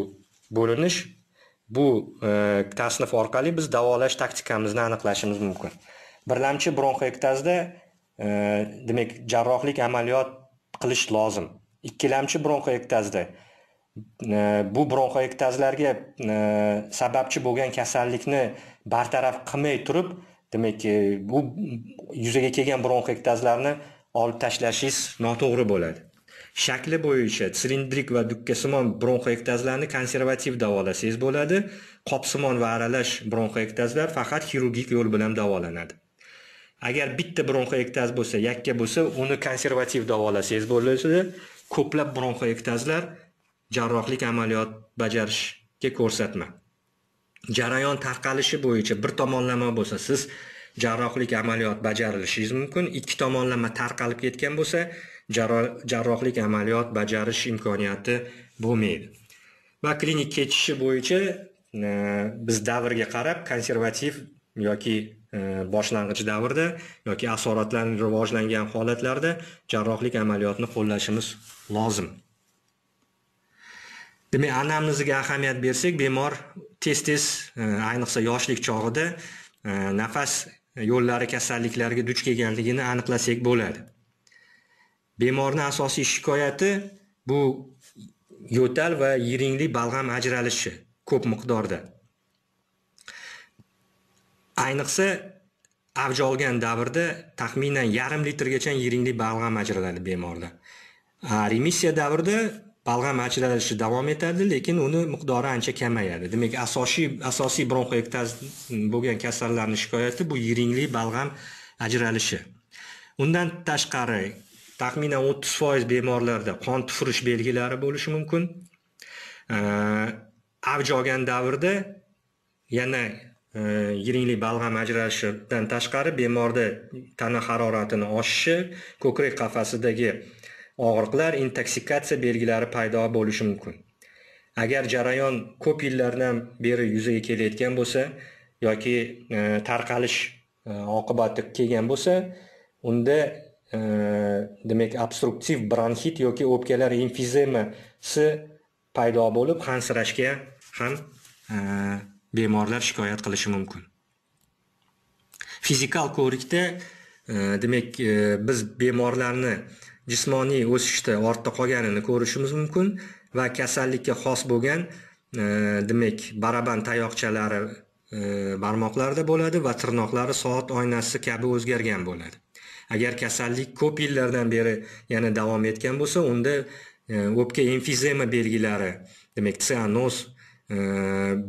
bo'linish bu e, tasnif orqali biz davolash taktikamizni aniqlashimiz mumkin birlamchi bronxoektazda e, demak jarrohlik amaliyot qilish lozim ikkilamchi bronxoektazda Э, bu bronxoektazlarga э, sababchi bo'lgan kasallikni bartaraf qilmay turib demak e, bu yuzaga kelgan bronxoektazlarni olib tashlashingiz noto'g'ri bo'ladi shakli bo'yicha silindrik va dukkasimon bronxoektazlarni konservativ davolasangiz bo'ladi qopsimon va aralash bronxoektazlar faqat xirurgik yo'l bilan davolanadi agar bitta bronxoektaz bo'lsa yakka bo'lsa uni konservativ davolasangiz bo'ladi ko'plab bronxoektazlar jarrohlik amaliyot bajarishga ko'rsatma jarayon tarqalishi bo'yicha bir tomonlama bo'lsa siz jarrohlik amaliyot bajarilishingiz mumkin ikki tomonlama tarqalib ketgan bo'lsa jarrohlik amaliyot bajarish imkoniyati bo'lmaydi va klinik kechishi bo'yicha e, biz davrga qarab konservativ yoki e, boshlang'ich davrda yoki asoratlar rivojlangan holatlarda jarrohlik amaliyotni qo'llashimiz lozim demak anamnezaga ahamiyat bersak bemor tez tez e, ayniqsa yoshlik chog'ida e, nafas yo'llari kasalliklariga duch kelganligini aniqlasak bo'ladi bemorni asosiy shikoyati bu yo'tal va yiringli balg'am ajralishi ko'p miqdorda ayniqsa avj olgan davrda taxminan yarim litrgacha yiringli balg'am ajraladi bemorda remissiya davrida balg'am ajralishi davom etadi lekin uni miqdori ancha kamayadi demak asosiy asosiy bronxoektaz bo'lgan kasallarni shikoyati bu yiringli balg'am ajralishi undan tashqari taxminan o'ttiz foiz bemorlarda qon tufurish belgilari bo'lishi mumkin avj olgan davrda yana e, yiringli balg'am ajralishidan tashqari bemorda tana haroratini oshishi ko'krak qafasidagi og'riqlar intoksikatsiya belgilari paydo bo'lishi mumkin agar jarayon ko'p yillardan beri yuzaga kelayotgan bo'lsa yoki e, tarqalish e, oqibati e, kelgan bo'lsa unda e, demak obstruktiv bronxit yoki o'pkalar emfizemasi paydo bo'lib hansirashga ham e, bemorlar shikoyat qilishi mumkin fizikal ko'rikda e, demak biz bemorlarni jismoniy o'sishda ortda qolganini ko'rishimiz mumkin va kasallikka xos bo'lgan e, demak baraban tayoqchalari e, barmoqlarda bo'ladi va tirnoqlari soat oynasi kabi o'zgargan bo'ladi agar kasallik ko'p yillardan beri yana davom etgan bo'lsa unda e, o'pka emfizema belgilari demak sianoz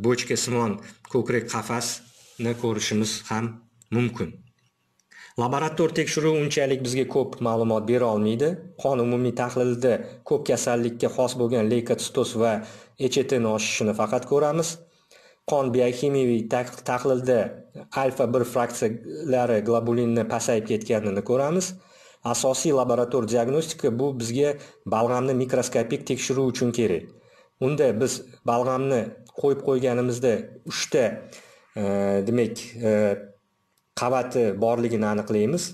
bochkasimon ko'krak qafasni ko'rishimiz ham mumkin laborator tekshiruvi unchalik bizga ko'p ma'lumot bera olmaydi qon umumiy tahlilida ko'p kasallikka xos bo'lgan leykotstoz va echetini oshishini faqat ko'ramiz qon biokimiyaviy tahlilda alfa bir fraksiyalari globulinni pasayib ketganini ko'ramiz asosiy laborator diagnostika bu bizga balg'amni mikroskopik tekshiruv uchun kerak unda biz balg'amni qo'yib qo'yganimizda uchta e, demak e, qavati borligini aniqlaymiz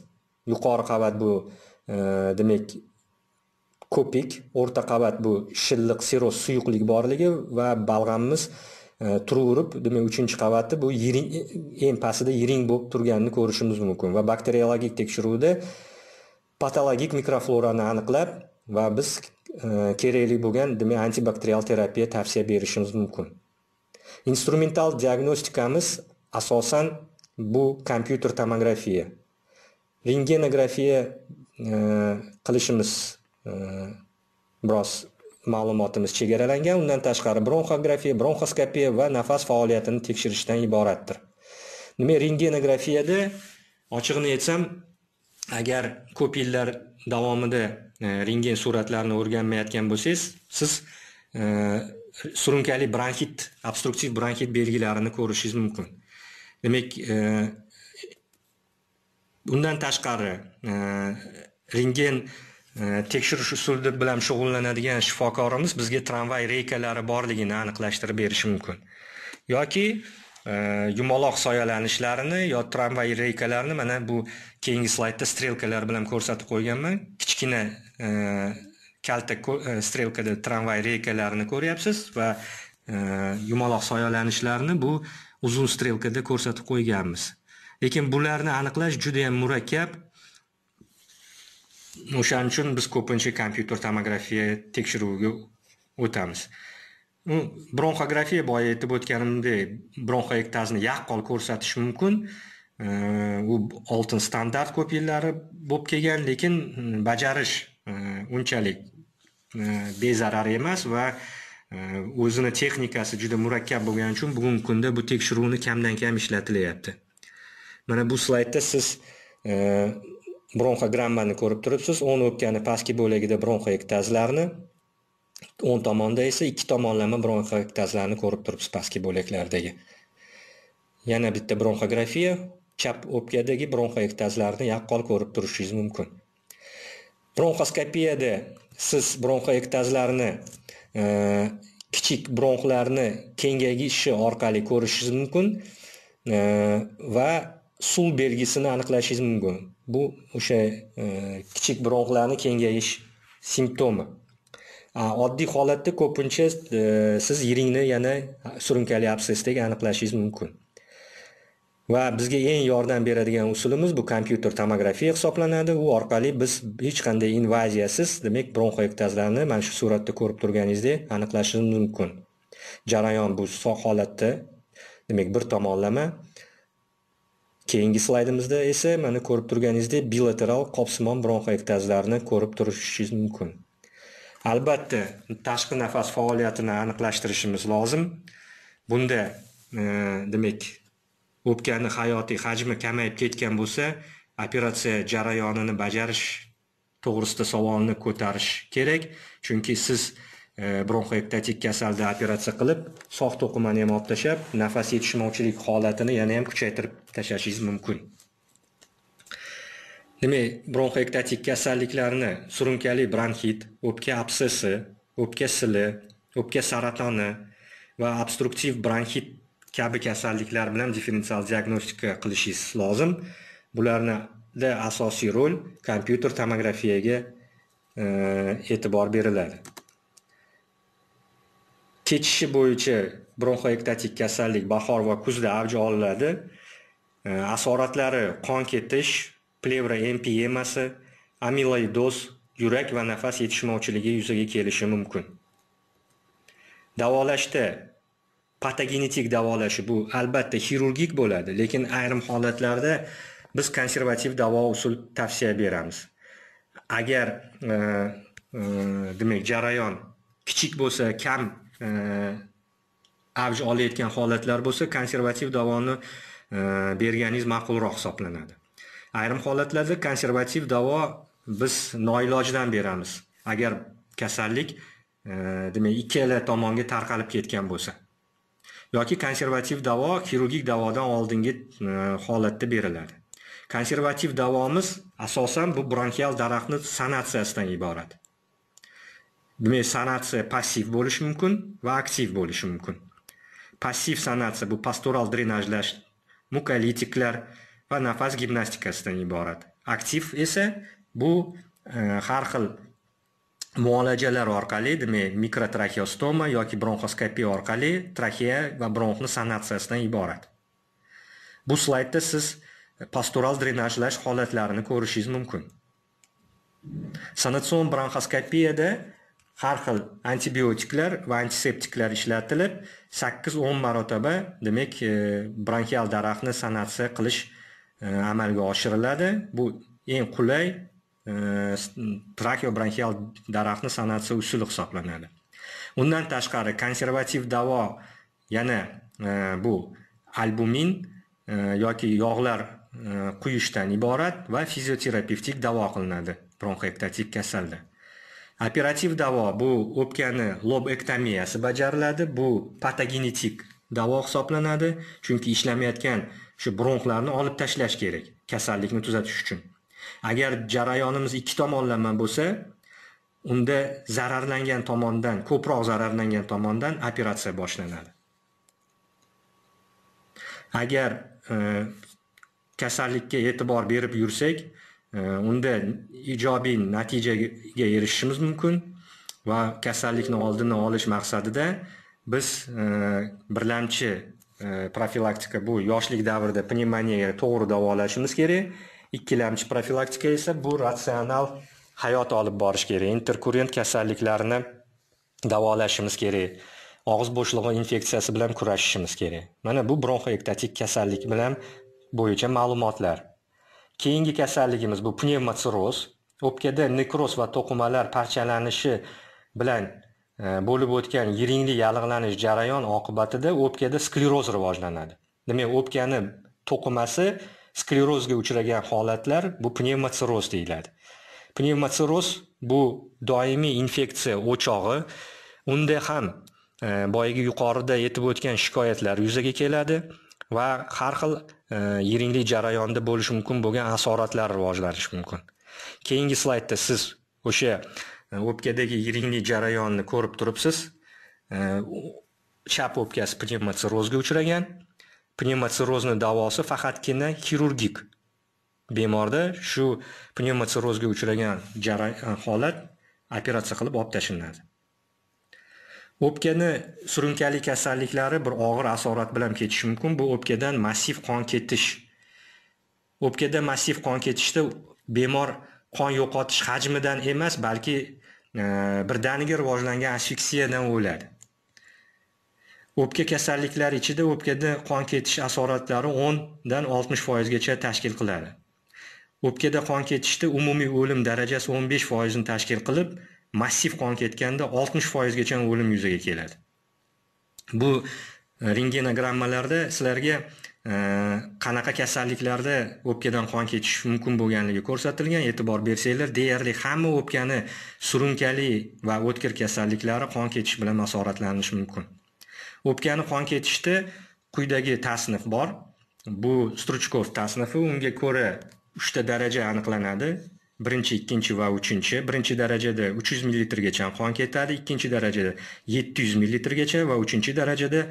yuqori qavat bu e, demak ko'pik o'rta qavat bu shilliq siroz suyuqlik borligi va balg'amimiz e, turaverib demak uchinchi qavati bu yiring e, eng pastida yiring bo'lib turganini ko'rishimiz mumkin va bakteriologik tekshiruvda patologik mikroflorani aniqlab va biz e, kerakli bo'lgan demak antibakterial terapiya tavsiya berishimiz mumkin instrumental diagnostikamiz asosan bu kompyuter tomografiya rentgenografiya e, qilishimiz e, biroz ma'lumotimiz chegaralangan undan tashqari bronxografiya bronxoskopiya va nafas faoliyatini tekshirishdan iboratdir nima rentgenografiyada ochig'ini aytsam agar ko'p yillar davomida e, rentgen suratlarini o'rganmayotgan bo'lsangiz siz surunkali bronxit obstruktiv bronxit belgilarini ko'rishingiz mumkin demak e, bundan tashqari e, rentgen e, tekshirish usuli bilan shug'ullanadigan shifokorimiz bizga tramvay reykalari borligini aniqlashtirib berishi mumkin yoki yumaloq soyalanishlarini yo tramvay reykalarini mana bu keyingi slaydda strelkalar bilan ko'rsatib qo'yganman kichkina kalta strelkada tramvay reykalarini ko'ryapsiz va yumaloq soyalanishlarini bu uzun strelkada ko'rsatib qo'yganmiz lekin bularni aniqlash juda ham murakkab o'shaning uchun biz ko'pincha kompyuter tomografiya tekshiruviga o'tamiz bronxografiya boya aytib o'tganimdek ektazni yaqqol ko'rsatish mumkin u oltin standart ko'p yillari bo'lib kelgan lekin e, bajarish e, unchalik e, bezarar emas va o'zini texnikasi juda murakkab bo'lgani uchun bugungi kunda bu tekshiruvni kamdan kam ishlatilyapti mana bu slaydda siz e, bronxogrammani ko'rib turibsiz o'ng o'pkani pastki bo'lagida ektazlarni o'ng tomonda esa ikki tomonlama ektazlarni ko'rib turibsiz pastki bo'laklardagi yana bitta bronxografiya chap o'pkadagi ektazlarni yaqqol ko'rib turishingiz mumkin bronxoskopiyada siz ektazlarni kichik bronxlarni kengayishi orqali ko'rishingiz mumkin va suv belgisini aniqlashingiz mumkin bu o'sha e, kichik bronxlarni kengayish simptomi oddiy holatda ko'pincha e, siz yiringni yana surunkali absesdek aniqlashingiz mumkin va bizga eng yordam beradigan usulimiz bu kompyuter tomografiya hisoblanadi u orqali biz hech qanday invaziyasiz demak ektazlarni mana shu suratda ko'rib turganingizdek aniqlashimiz mumkin jarayon bu holatda demak bir tomonlama keyingi slaydimizda esa mana ko'rib turganingizdek bilateral qopsimon ektazlarni ko'rib turishingiz mumkin albatta tashqi nafas faoliyatini aniqlashtirishimiz lozim bunda e, demak o'pkani hayotiy hajmi kamayib ketgan bo'lsa operatsiya jarayonini bajarish to'g'risida savolni ko'tarish kerak chunki siz e, bronxoektatik kasalda operatsiya qilib sog' to'qimani ham olib tashlab nafas yetishmovchilik holatini yana ham kuchaytirib tashlashingiz mumkin demak bronxoektatik kasalliklarni surunkali bronxit o'pka absessi o'pka sili o'pka saratoni va obstruktiv bronxit kabi kasalliklar bilan differensial diagnostika qilishingiz lozim bularnida asosiy rol kompyuter tomografiyaga e, e'tibor beriladi kechishi bo'yicha bronxoektatik kasallik bahor va kuzda avj oladi e, asoratlari qon ketish plevra empiyemasi amiloidoz yurak va nafas yetishmovchiligi yuzaga kelishi mumkin davolashda patogenetik davolashi bu albatta xirurgik bo'ladi lekin ayrim holatlarda biz konservativ davo usul tavsiya beramiz agar e, e, demak jarayon kichik bo'lsa kam e, avj olayotgan holatlar bo'lsa konservativ davoni e, berganingiz ma'qulroq hisoblanadi ayrim holatlarda konservativ davo biz noilojdan beramiz agar kasallik e, demak ikkala tomonga tarqalib ketgan bo'lsa yoki konservativ davo xirurgik davodan oldingi e, holatda beriladi konservativ davomiz asosan bu bronxial daraxtni sanatsiyasidan iborat demak sanatsiya passiv bo'lishi mumkin va aktiv bo'lishi mumkin passiv sanatsiya bu pastoral drenajlash mukolitiklar va nafas gimnastikasidan iborat aktiv esa bu e, har xil muolajalar orqali demak mikrotraxeostoma yoki bronxoskopiya orqali traxeya va bronxni sanatsiyasidan iborat bu slaydda siz pastural drenajlash holatlarini ko'rishingiz mumkin sanatsion bronxoskopiyada har xil antibiotiklar va antiseptiklar ishlatilib 8-10 marotaba demak e, bronxial daraxtni sanatsiya qilish e, amalga oshiriladi bu eng qulay trakeobronxial daraxtni sanatsiya usuli hisoblanadi undan tashqari konservativ davo yana bu albumin yoki yog'lar quyishdan iborat va fizioterapevtik davo qilinadi bronxektatik kasalda operativ davo bu o'pkani lob ektomiyasi bajariladi bu patogenetik davo hisoblanadi chunki ishlamayotgan shu bronxlarni olib tashlash kerak kasallikni tuzatish uchun agar jarayonimiz ikki tomonlama bo'lsa unda zararlangan tomondan ko'proq zararlangan tomondan operatsiya boshlanadi agar e, kasallikka e'tibor berib yursak e, unda ijobiy natijaga erishishimiz mumkin va kasallikni oldini olish maqsadida biz e, birlamchi e, profilaktika bu yoshlik davrida pnevmoniyaga to'g'ri davolashimiz kerak ikkilamchi profilaktika esa bu ratsional hayot olib borish kerak interkurrent kasalliklarni davolashimiz kerak og'iz bo'shlig'i infeksiyasi bilan kurashishimiz kerak mana bu bronxoektatik kasallik bilan bo'yicha ma'lumotlar keyingi kasalligimiz bu pnevmotsioz o'pkada nekroz va to'qimalar parchalanishi bilan e, bo'lib o'tgan yiringli yallig'lanish jarayon oqibatida o'pkada skleroz rivojlanadi demak o'pkani to'qimasi sklerozga uchragan holatlar bu pnevmotsioz deyiladi pnevmotsioz bu doimiy infeksiya o'chog'i unda ham e, boyagi yuqorida aytib o'tgan shikoyatlar yuzaga keladi va har xil e, yiringlik jarayonida bo'lishi mumkin bo'lgan asoratlar rivojlanishi mumkin keyingi slaydda siz o'sha e, o'pkadagi yiringli jarayonni ko'rib turibsiz e, chap o'pkasi pnevmotsiozga uchragan pnevmotsirozni davosi faqatgina xirurgik bemorda shu pnevmotsorozga uchragan e, holat operatsiya qilib olib tashlanadi o'pkani surunkali kasalliklari bir og'ir asorat bilan ketishi mumkin bu o'pkadan massiv qon ketish o'pkada massiv qon ketishda bemor qon yo'qotish hajmidan emas balki e, birdaniga rivojlangan asfiksiyadan o'ladi o'pka kasalliklari ichida o'pkada qon ketish asoratlari 10 dan 60 foizgacha tashkil qiladi o'pkada qon ketishda umumiy o'lim darajasi 15 foizni tashkil qilib massiv qon ketganda 60 foizgacha o'lim yuzaga keladi bu e, rengenogrammalarda sizlarga e, qanaqa kasalliklarda o'pkadan qon ketish mumkin bo'lganligi ko'rsatilgan e'tibor bersanglar deyarli hamma o'pkani surunkali va o'tkir kasalliklari qon ketish bilan asoratlanishi mumkin o'pkani qon ketishida quyidagi tasnif bor bu struchkov tasnifi unga ko'ra uchta daraja aniqlanadi birinchi ikkinchi va uchinchi birinchi darajada uch yuz millilitrgacha qon ketadi ikkinchi darajada yetti yuz millilitrgacha va uchinchi darajada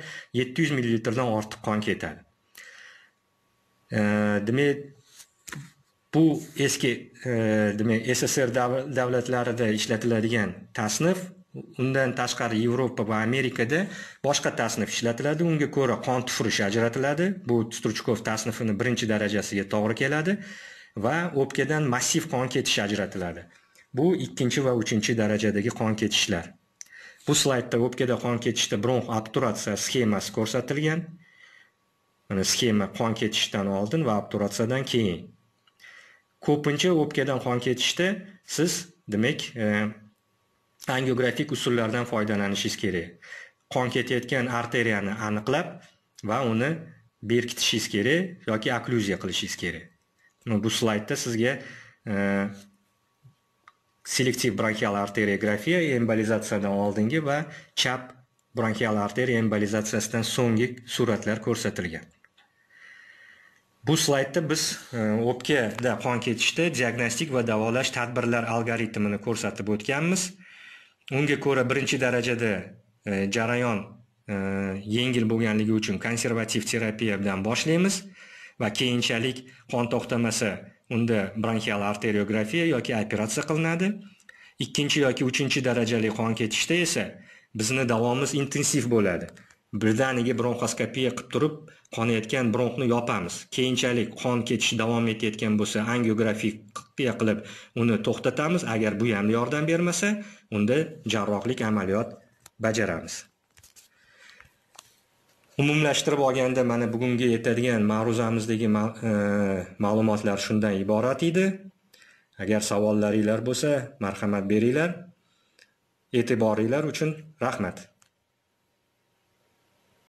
yetti yuz millilitrdan ortiq qon ketadi demak bu eski e, demak sssr davlatlarida ishlatiladigan tasnif undan tashqari yevropa va amerikada boshqa tasnif ishlatiladi unga ko'ra qon tufurishi ajratiladi bu strukchkov tasnifini birinchi darajasiga to'g'ri keladi va o'pkadan massiv qon ketishi ajratiladi bu ikkinchi va uchinchi darajadagi qon ketishlar bu slaydda o'pkada qon ketishda bronx obturatsiya sxemasi ko'rsatilgan mana sxema qon ketishdan oldin va obturatsiyadan keyin ko'pincha o'pkadan qon ketishda siz demak e, angiografik usullardan foydalanishingiz kerak qon ketayotgan arteriyani aniqlab va uni berkitishingiz kerak yoki okluziya qilishingiz kerak bu slaydda sizga e, selektiv bronkial arteriografiya embolizatsiyadan oldingi va chap bronkial arteriya embolizatsiyasidan so'nggi suratlar ko'rsatilgan bu slaydda biz e, o'pkada qon ketishda diagnostik va davolash tadbirlar algoritmini ko'rsatib o'tganmiz unga ko'ra birinchi darajada e, jarayon e, yengil bo'lganligi uchun konservativ terapiya bilan boshlaymiz va keyinchalik qon to'xtamasa unda bronxial arteriografiya yoki operatsiya qilinadi ikkinchi yoki uchinchi darajali qon ketishda esa bizni davomimiz intensiv bo'ladi birdaniga bronxoskopiya qilib turib qonayotgan bronxni yopamiz keyinchalik qon ketishi davom etayotgan bo'lsa angiografik tavqiya qilib uni to'xtatamiz agar bu ham yordam bermasa unda jarrohlik amaliyot bajaramiz umumlashtirib olganda mana bugungi aytadigan ma'ruzamizdagi e, ma'lumotlar shundan iborat edi agar savollaringlar bo'lsa marhamat beringlar e'tiboringlar uchun rahmat